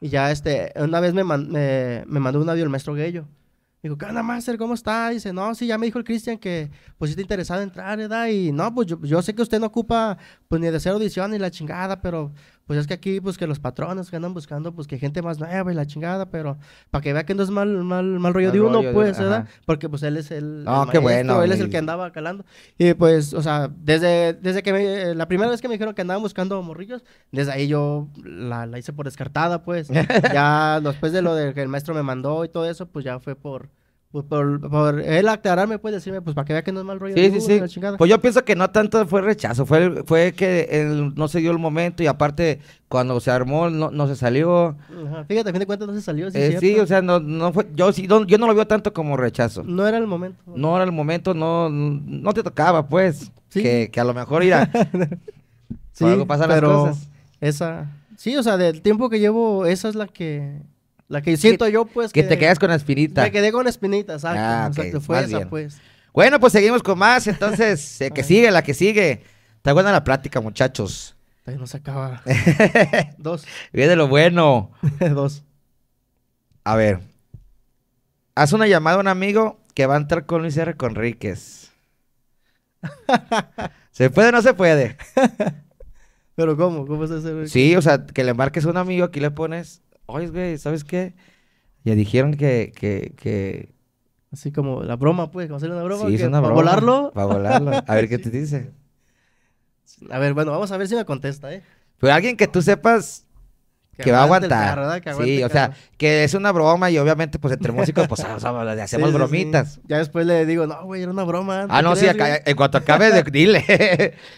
Y ya, este, una vez me, mandó un audio el maestro Guello. Digo, ¿qué onda, Master? ¿Cómo está? Dice, no, sí, ya me dijo el Cristian que, pues, está interesado en entrar, ¿verdad? Y, no, pues, yo, yo, sé que usted no ocupa, pues, ni de ser audición ni la chingada, pero, pues es que aquí, pues que los patrones que andan buscando, pues que gente más nueva y la chingada, pero para que vea que no es mal, mal, mal rollo de uno, pues, ¿verdad? Porque pues él es el. Ah, bueno. Él es el que andaba calando. Y pues, o sea, desde, desde que eh, la primera vez que me dijeron que andaban buscando morrillos, desde ahí yo la, hice por descartada, pues. ya después de lo del que el maestro me mandó y todo eso, pues ya fue por pues por, por, él aclararme, puede decirme, pues para que vea que no es mal rollo. Sí, sí, sí. Pues yo pienso que no tanto fue rechazo, fue, fue que no se dio el momento y aparte cuando se armó no, se salió. Ajá. Fíjate, a fin de cuentas no se salió. Sí, eh, sí o sea, no, no fue, yo, sí, no, yo no lo veo tanto como rechazo. No era el momento. No era el momento, no, no te tocaba, pues. Que, a lo mejor irá sí, algo las cosas. Esa... Sí, o sea, del tiempo que llevo, esa es la que la que siento yo, pues. Que, te quedas con la espinita. Me quedé con la espinita, exacto. Ah, pues. Bueno, pues seguimos con más. Entonces, eh, que sigue, la que sigue. Está buena la plática, muchachos. No se acaba. Dos. Viene lo bueno. Dos. A ver. Haz una llamada a un amigo que va a entrar con Luis R. Conríquez. ¿Se puede o no se puede? ¿Pero cómo? ¿Cómo se hace? Sí, o sea, que le marques a un amigo, aquí le pones oye, güey, ¿sabes qué? Ya dijeron que, que, Así como la broma, pues, como hacer una broma. Sí, es una ¿Para volarlo? Para volarlo. A ver qué te dice. A ver, bueno, vamos a ver si me contesta, ¿eh? Pero alguien que tú sepas que, va a aguantar. sí, o sea, que es una broma y obviamente, pues entre músicos, pues hacemos bromitas. Ya después le digo, no, güey, era una broma. Ah, no, sí, en cuanto acabe, dile.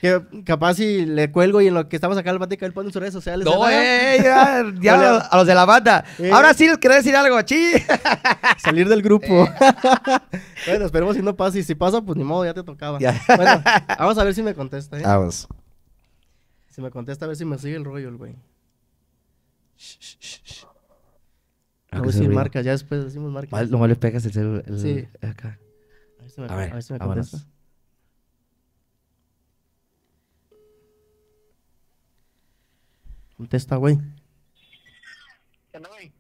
que capaz si le cuelgo y en lo que estamos acá, el que él pone en sus redes sociales. No, eh, ya, ya a, los, de la banda. Ahora sí les quería decir algo, chi. Salir del grupo. Eh. bueno, esperemos si no pasa. Y si pasa, pues ni modo, ya te tocaba. Bueno, vamos a ver si me contesta. ¿eh? Vamos. Si me contesta, a ver si me sigue el rollo el güey. No shh a decir marca, ya después decimos marca. Mal, nomás le pegas el celular. El... Acá. A ver a ver, contesta. Contesta, güey. ¿Qué onda, güey?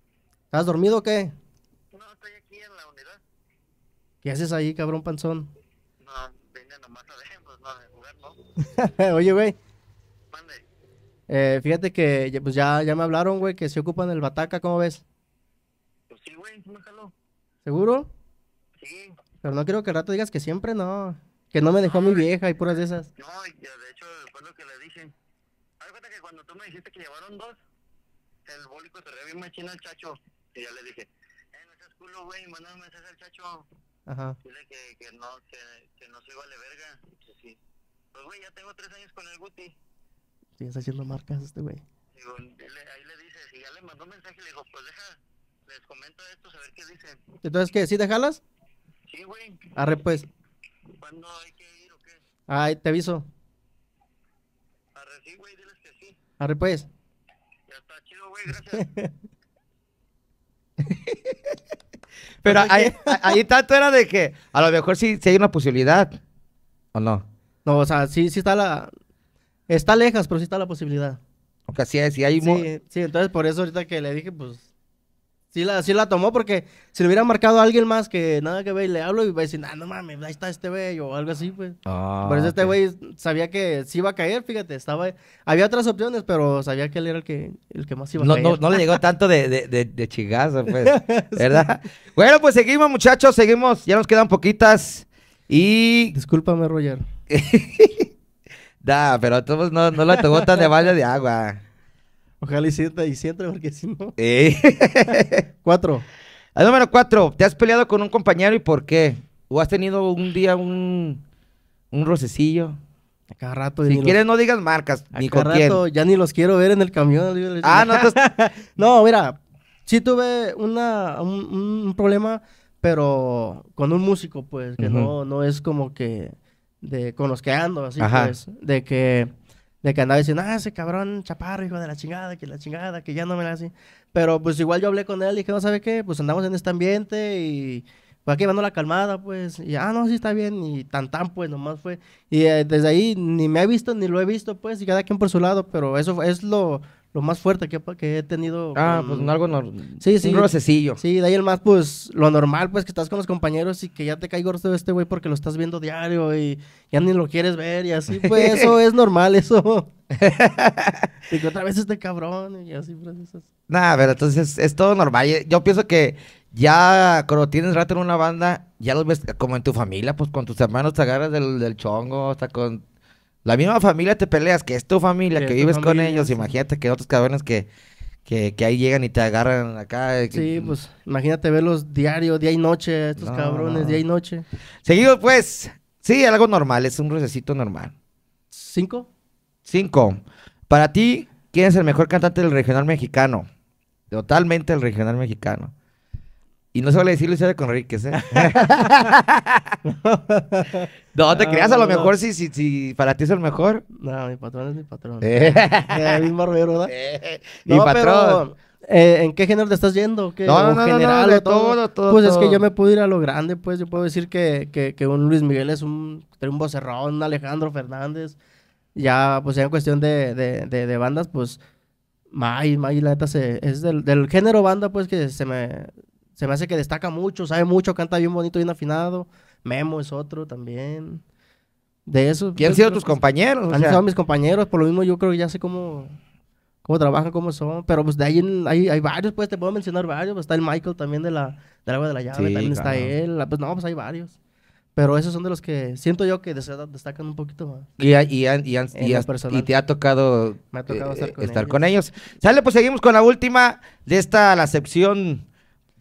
¿Estás dormido o qué? No, estoy aquí en la unidad. ¿Qué haces ahí, cabrón panzón? No, venga nomás a ver, pues no, a jugar, ¿no? Oye, güey. Eh, fíjate que pues ya, ya me hablaron, güey, que se ocupan el Bataca, ¿cómo ves? Pues sí, güey, jaló. ¿Seguro? Sí. Pero no quiero que al rato digas que siempre no. Que no me dejó mi vieja y puras de esas. No, yo de hecho fue lo que le dije. Haz cuenta que cuando tú me dijiste que llevaron dos, el bólico se bien machino al chacho. Y ya le dije, eh, no seas culo, güey, mandame un mensaje al chacho. Ajá. Dile que, que no, que, que no soy vale verga. Pues sí. Pues güey, ya tengo tres años con el Guti. Ya está haciendo marcas este güey. ahí le dice, si ya le mandó un mensaje le dijo, pues deja, les comento esto, a ver qué dicen. Entonces, ¿qué? ¿Sí te Sí, güey. Arre, pues. ¿Cuándo hay que ir o qué? Ay, te aviso. Arre, sí, güey, diles que sí. Arre, pues. Ya está chido, güey, gracias. Pero ahí, ahí tanto era de que a lo mejor sí, sí hay una posibilidad, ¿o no? No, o sea, sí, sí está la, Está lejos, pero sí está la posibilidad. O sea, sí, hay... Sí, sí, entonces por eso ahorita que le dije, pues... Sí la, sí la tomó porque si le hubiera marcado a alguien más que nada que ve y le hablo y va a decir, no mames, ahí está este güey o algo así, pues. Ah, por eso este güey sabía que sí iba a caer, fíjate, estaba... Había otras opciones, pero sabía que él era el que, el que más iba a caer. No, no le llegó tanto de, de, chigazo, pues, ¿verdad? Bueno, pues seguimos, muchachos, seguimos. Ya nos quedan poquitas y... Discúlpame, Roger. Da, pero todos no, no le tocó tan de valla de agua. Ojalá y sienta y sienta, porque si no. Eh. cuatro. número cuatro. ¿Te has peleado con un compañero y por qué? ¿O has tenido un día un, un rocecillo? A cada rato. Si quieres, no digas marcas. A cada rato, ya ni los quiero ver en el camión. Ah, no. no, mira. Sí tuve una, un, problema, pero con un músico, pues, que no, no es como que de con los que ando, así pues, de que, de que andaba diciendo, ah, ese cabrón chaparro, hijo de la chingada, que la chingada, que ya no me la así. Pero pues igual yo hablé con él y dije, no, ¿sabe qué? Pues andamos en este ambiente y pues aquí mando la calmada, pues, y ah, no, sí está bien, y tan tan, pues, nomás fue. Y eh, desde ahí ni me ha visto ni lo he visto, pues, y cada quien por su lado, pero eso es lo, lo más fuerte que, he tenido. Ah, pues algo normal. Sí, sí. Un Sí, de ahí el más, pues, lo normal, pues, que estás con los compañeros y que ya te cae gordo este güey porque lo estás viendo diario y ya ni lo quieres ver y así, pues, eso es normal, eso. y que otra vez este cabrón y así, pues, eso. Nah, pero entonces es, todo normal. Yo pienso que ya cuando tienes rato en una banda, ya los ves como en tu familia, pues, con tus hermanos te agarras del, del chongo, hasta con la misma familia te peleas, que es tu familia, que, vives con ellos. Imagínate que otros cabrones que, que, que, ahí llegan y te agarran acá. Eh, sí, pues imagínate verlos diario, día y noche, estos cabrones, día y noche. Seguido, pues. Sí, algo normal, es un recesito normal. ¿Cinco? Cinco. Para ti, ¿quién es el mejor cantante del regional mexicano? Totalmente el regional mexicano. Y no se vale decir de Conríquez, ¿eh? no, te creas, a lo mejor si, si, si para ti es el mejor. No, mi patrón es mi patrón. Eh. Eh, el mismo ¿verdad? Eh. mi patrón. ¿En qué género te estás yendo? ¿Qué? No, no, no, general, de todo, todo, todo Pues es que yo me puedo ir a lo grande, pues. Yo puedo decir que, que, que un Luis Miguel es un, un vocerrón, un Alejandro Fernández. Ya, pues ya en cuestión de, de, de, bandas, pues... May, May, la neta, es del, del, género banda, pues, que se me, se me hace que destaca mucho, sabe mucho, canta bien bonito, bien afinado. Memo es otro también. De eso. ¿Quién han sido tus compañeros? Han sido mis compañeros, por lo mismo yo creo que ya sé cómo, cómo trabajan, cómo son. Pero pues de ahí hay, varios, pues te puedo mencionar varios. Pues, está el Michael también de la, de agua de la llave, también está él. Pues no, pues hay varios. Pero esos son de los que siento yo que destacan un poquito más. Y, y, y te ha tocado, eh, estar, eh, con, ellos. Sale, pues seguimos con la última de esta, la sección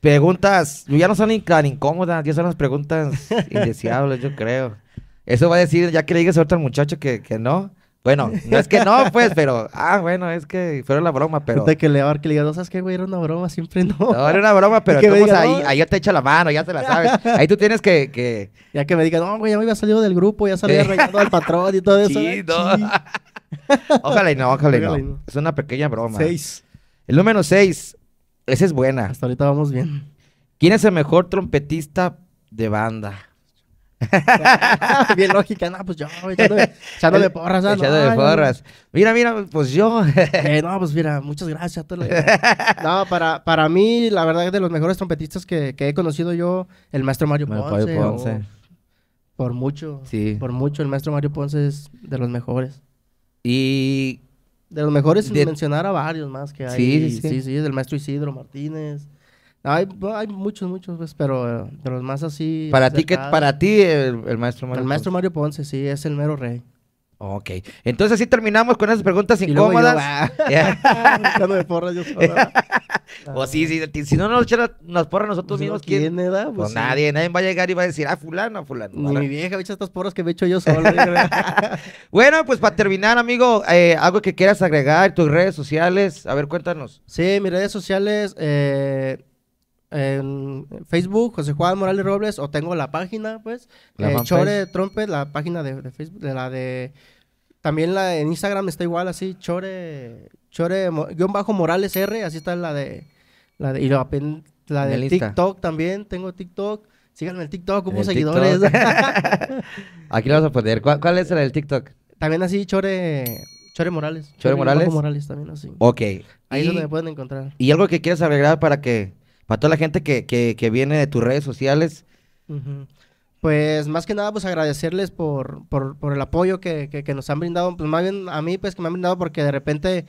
Preguntas, ya no son tan incómodas, ya son las preguntas indeseables, yo creo. Eso va a decir, ya que le digas a al muchacho que, que no. Bueno, no es que no, pues, pero, ah, bueno, es que fueron la broma, pero. De que le va que le diga, no sabes qué, güey, era una broma, siempre no. No, era una broma, pero tú pues, ahí, ahí ya te echa la mano, ya te la sabes. Ahí tú tienes que. que... Ya que me digas... no, güey, ya me había salido del grupo, ya salía regando al patrón y todo eso. Sí, no. Ojalá y no, ojalá y no. no. Es una pequeña broma. Seis. El número seis, esa es buena. Hasta ahorita vamos bien. ¿Quién es el mejor trompetista de banda? bien lógica, no, pues yo, echándole, de porras. Ah, porras. Mira, mira, pues yo. Eh, no, pues mira, muchas gracias. no, para, para mí, la verdad, es de los mejores trompetistas que, he conocido yo, el maestro Mario Ponce. Oh, por mucho. Por mucho, el maestro Mario Ponce es de los mejores. Y de los mejores, sin mencionar a varios más que hay. Sí, sí, sí. sí, del maestro Isidro Martínez. Hay, hay muchos, muchos, pues, pero eh, de los más así. Para ti, que, para ti el, maestro Mario El maestro Mario Ponce, sí, es el mero rey. Ok, entonces así terminamos con esas preguntas incómodas. O sí, si no nos echan las porras nosotros pues mismos, ¿quién? edad? Pues pues nadie, nadie va a llegar y va a decir, ah, fulano, fulano. Mi vieja, me echa estas porras que me hecho yo solo. bueno, pues para terminar, amigo, eh, algo que quieras agregar, tus redes sociales, a ver, cuéntanos. Sí, mis redes sociales, eh, en Facebook, José Juan Morales Robles, o tengo la página, pues, eh, Chore Trompet, la página de Facebook, de la de... También la en Instagram está igual así, chore, chore, yo bajo Morales R, así está la de, la de, y la, de TikTok también, tengo TikTok. Síganme en TikTok, como seguidores. Aquí la vamos a poner. ¿Cuál, es la del TikTok? También así, Chore, Chore Morales. Chore, Morales. Bajo Morales también así. Ok. Ahí es donde pueden encontrar. ¿Y algo que quieras agregar para que, para toda la gente que, que, viene de tus redes sociales? Uh pues más que nada, pues agradecerles por, por, por el apoyo que, que, que, nos han brindado, pues más bien a mí, pues que me han brindado porque de repente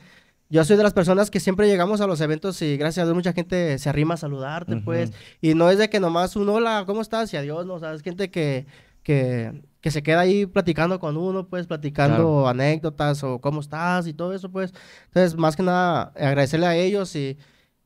yo soy de las personas que siempre llegamos a los eventos y gracias a Dios mucha gente se arrima a saludarte, pues, y no es de que nomás un hola, ¿cómo estás? Y adiós, no, o es gente que, que, que se queda ahí platicando con uno, pues, platicando anécdotas o cómo estás y todo eso, pues. Entonces, más que nada, agradecerle a ellos y...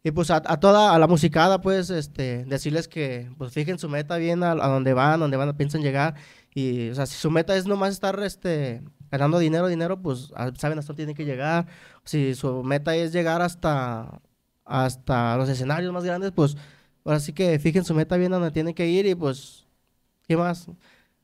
Y pues a, toda, la musicada, pues, este, decirles que, pues, fijen su meta bien a, dónde van, dónde van, piensan llegar. Y, o sea, si su meta es nomás estar, este, ganando dinero, dinero, pues, saben hasta dónde tienen que llegar. Si su meta es llegar hasta, hasta los escenarios más grandes, pues, ahora sí que fijen su meta bien a dónde tienen que ir y, pues, ¿qué más?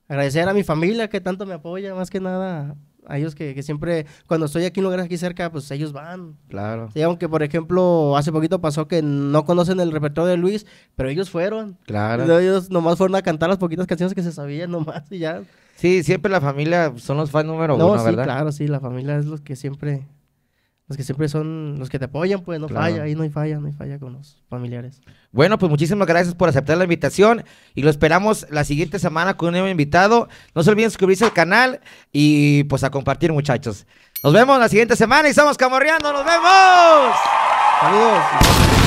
Agradecer a mi familia que tanto me apoya, más que nada, a ellos que, siempre, cuando estoy aquí en lugares aquí cerca, pues ellos van. Claro. Y aunque, por ejemplo, hace poquito pasó que no conocen el repertorio de Luis, pero ellos fueron. Claro. Ellos nomás fueron a cantar las poquitas canciones que se sabían nomás y ya. Sí, siempre la familia son los fans número no, uno, sí, ¿verdad? claro, sí, la familia es los que siempre los que siempre son los que te apoyan, pues no falla, ahí no hay falla, no hay falla con los familiares. Bueno, pues muchísimas gracias por aceptar la invitación y lo esperamos la siguiente semana con un nuevo invitado. No se olviden suscribirse al canal y pues a compartir, muchachos. Nos vemos la siguiente semana y estamos camorreando, nos vemos. Saludos.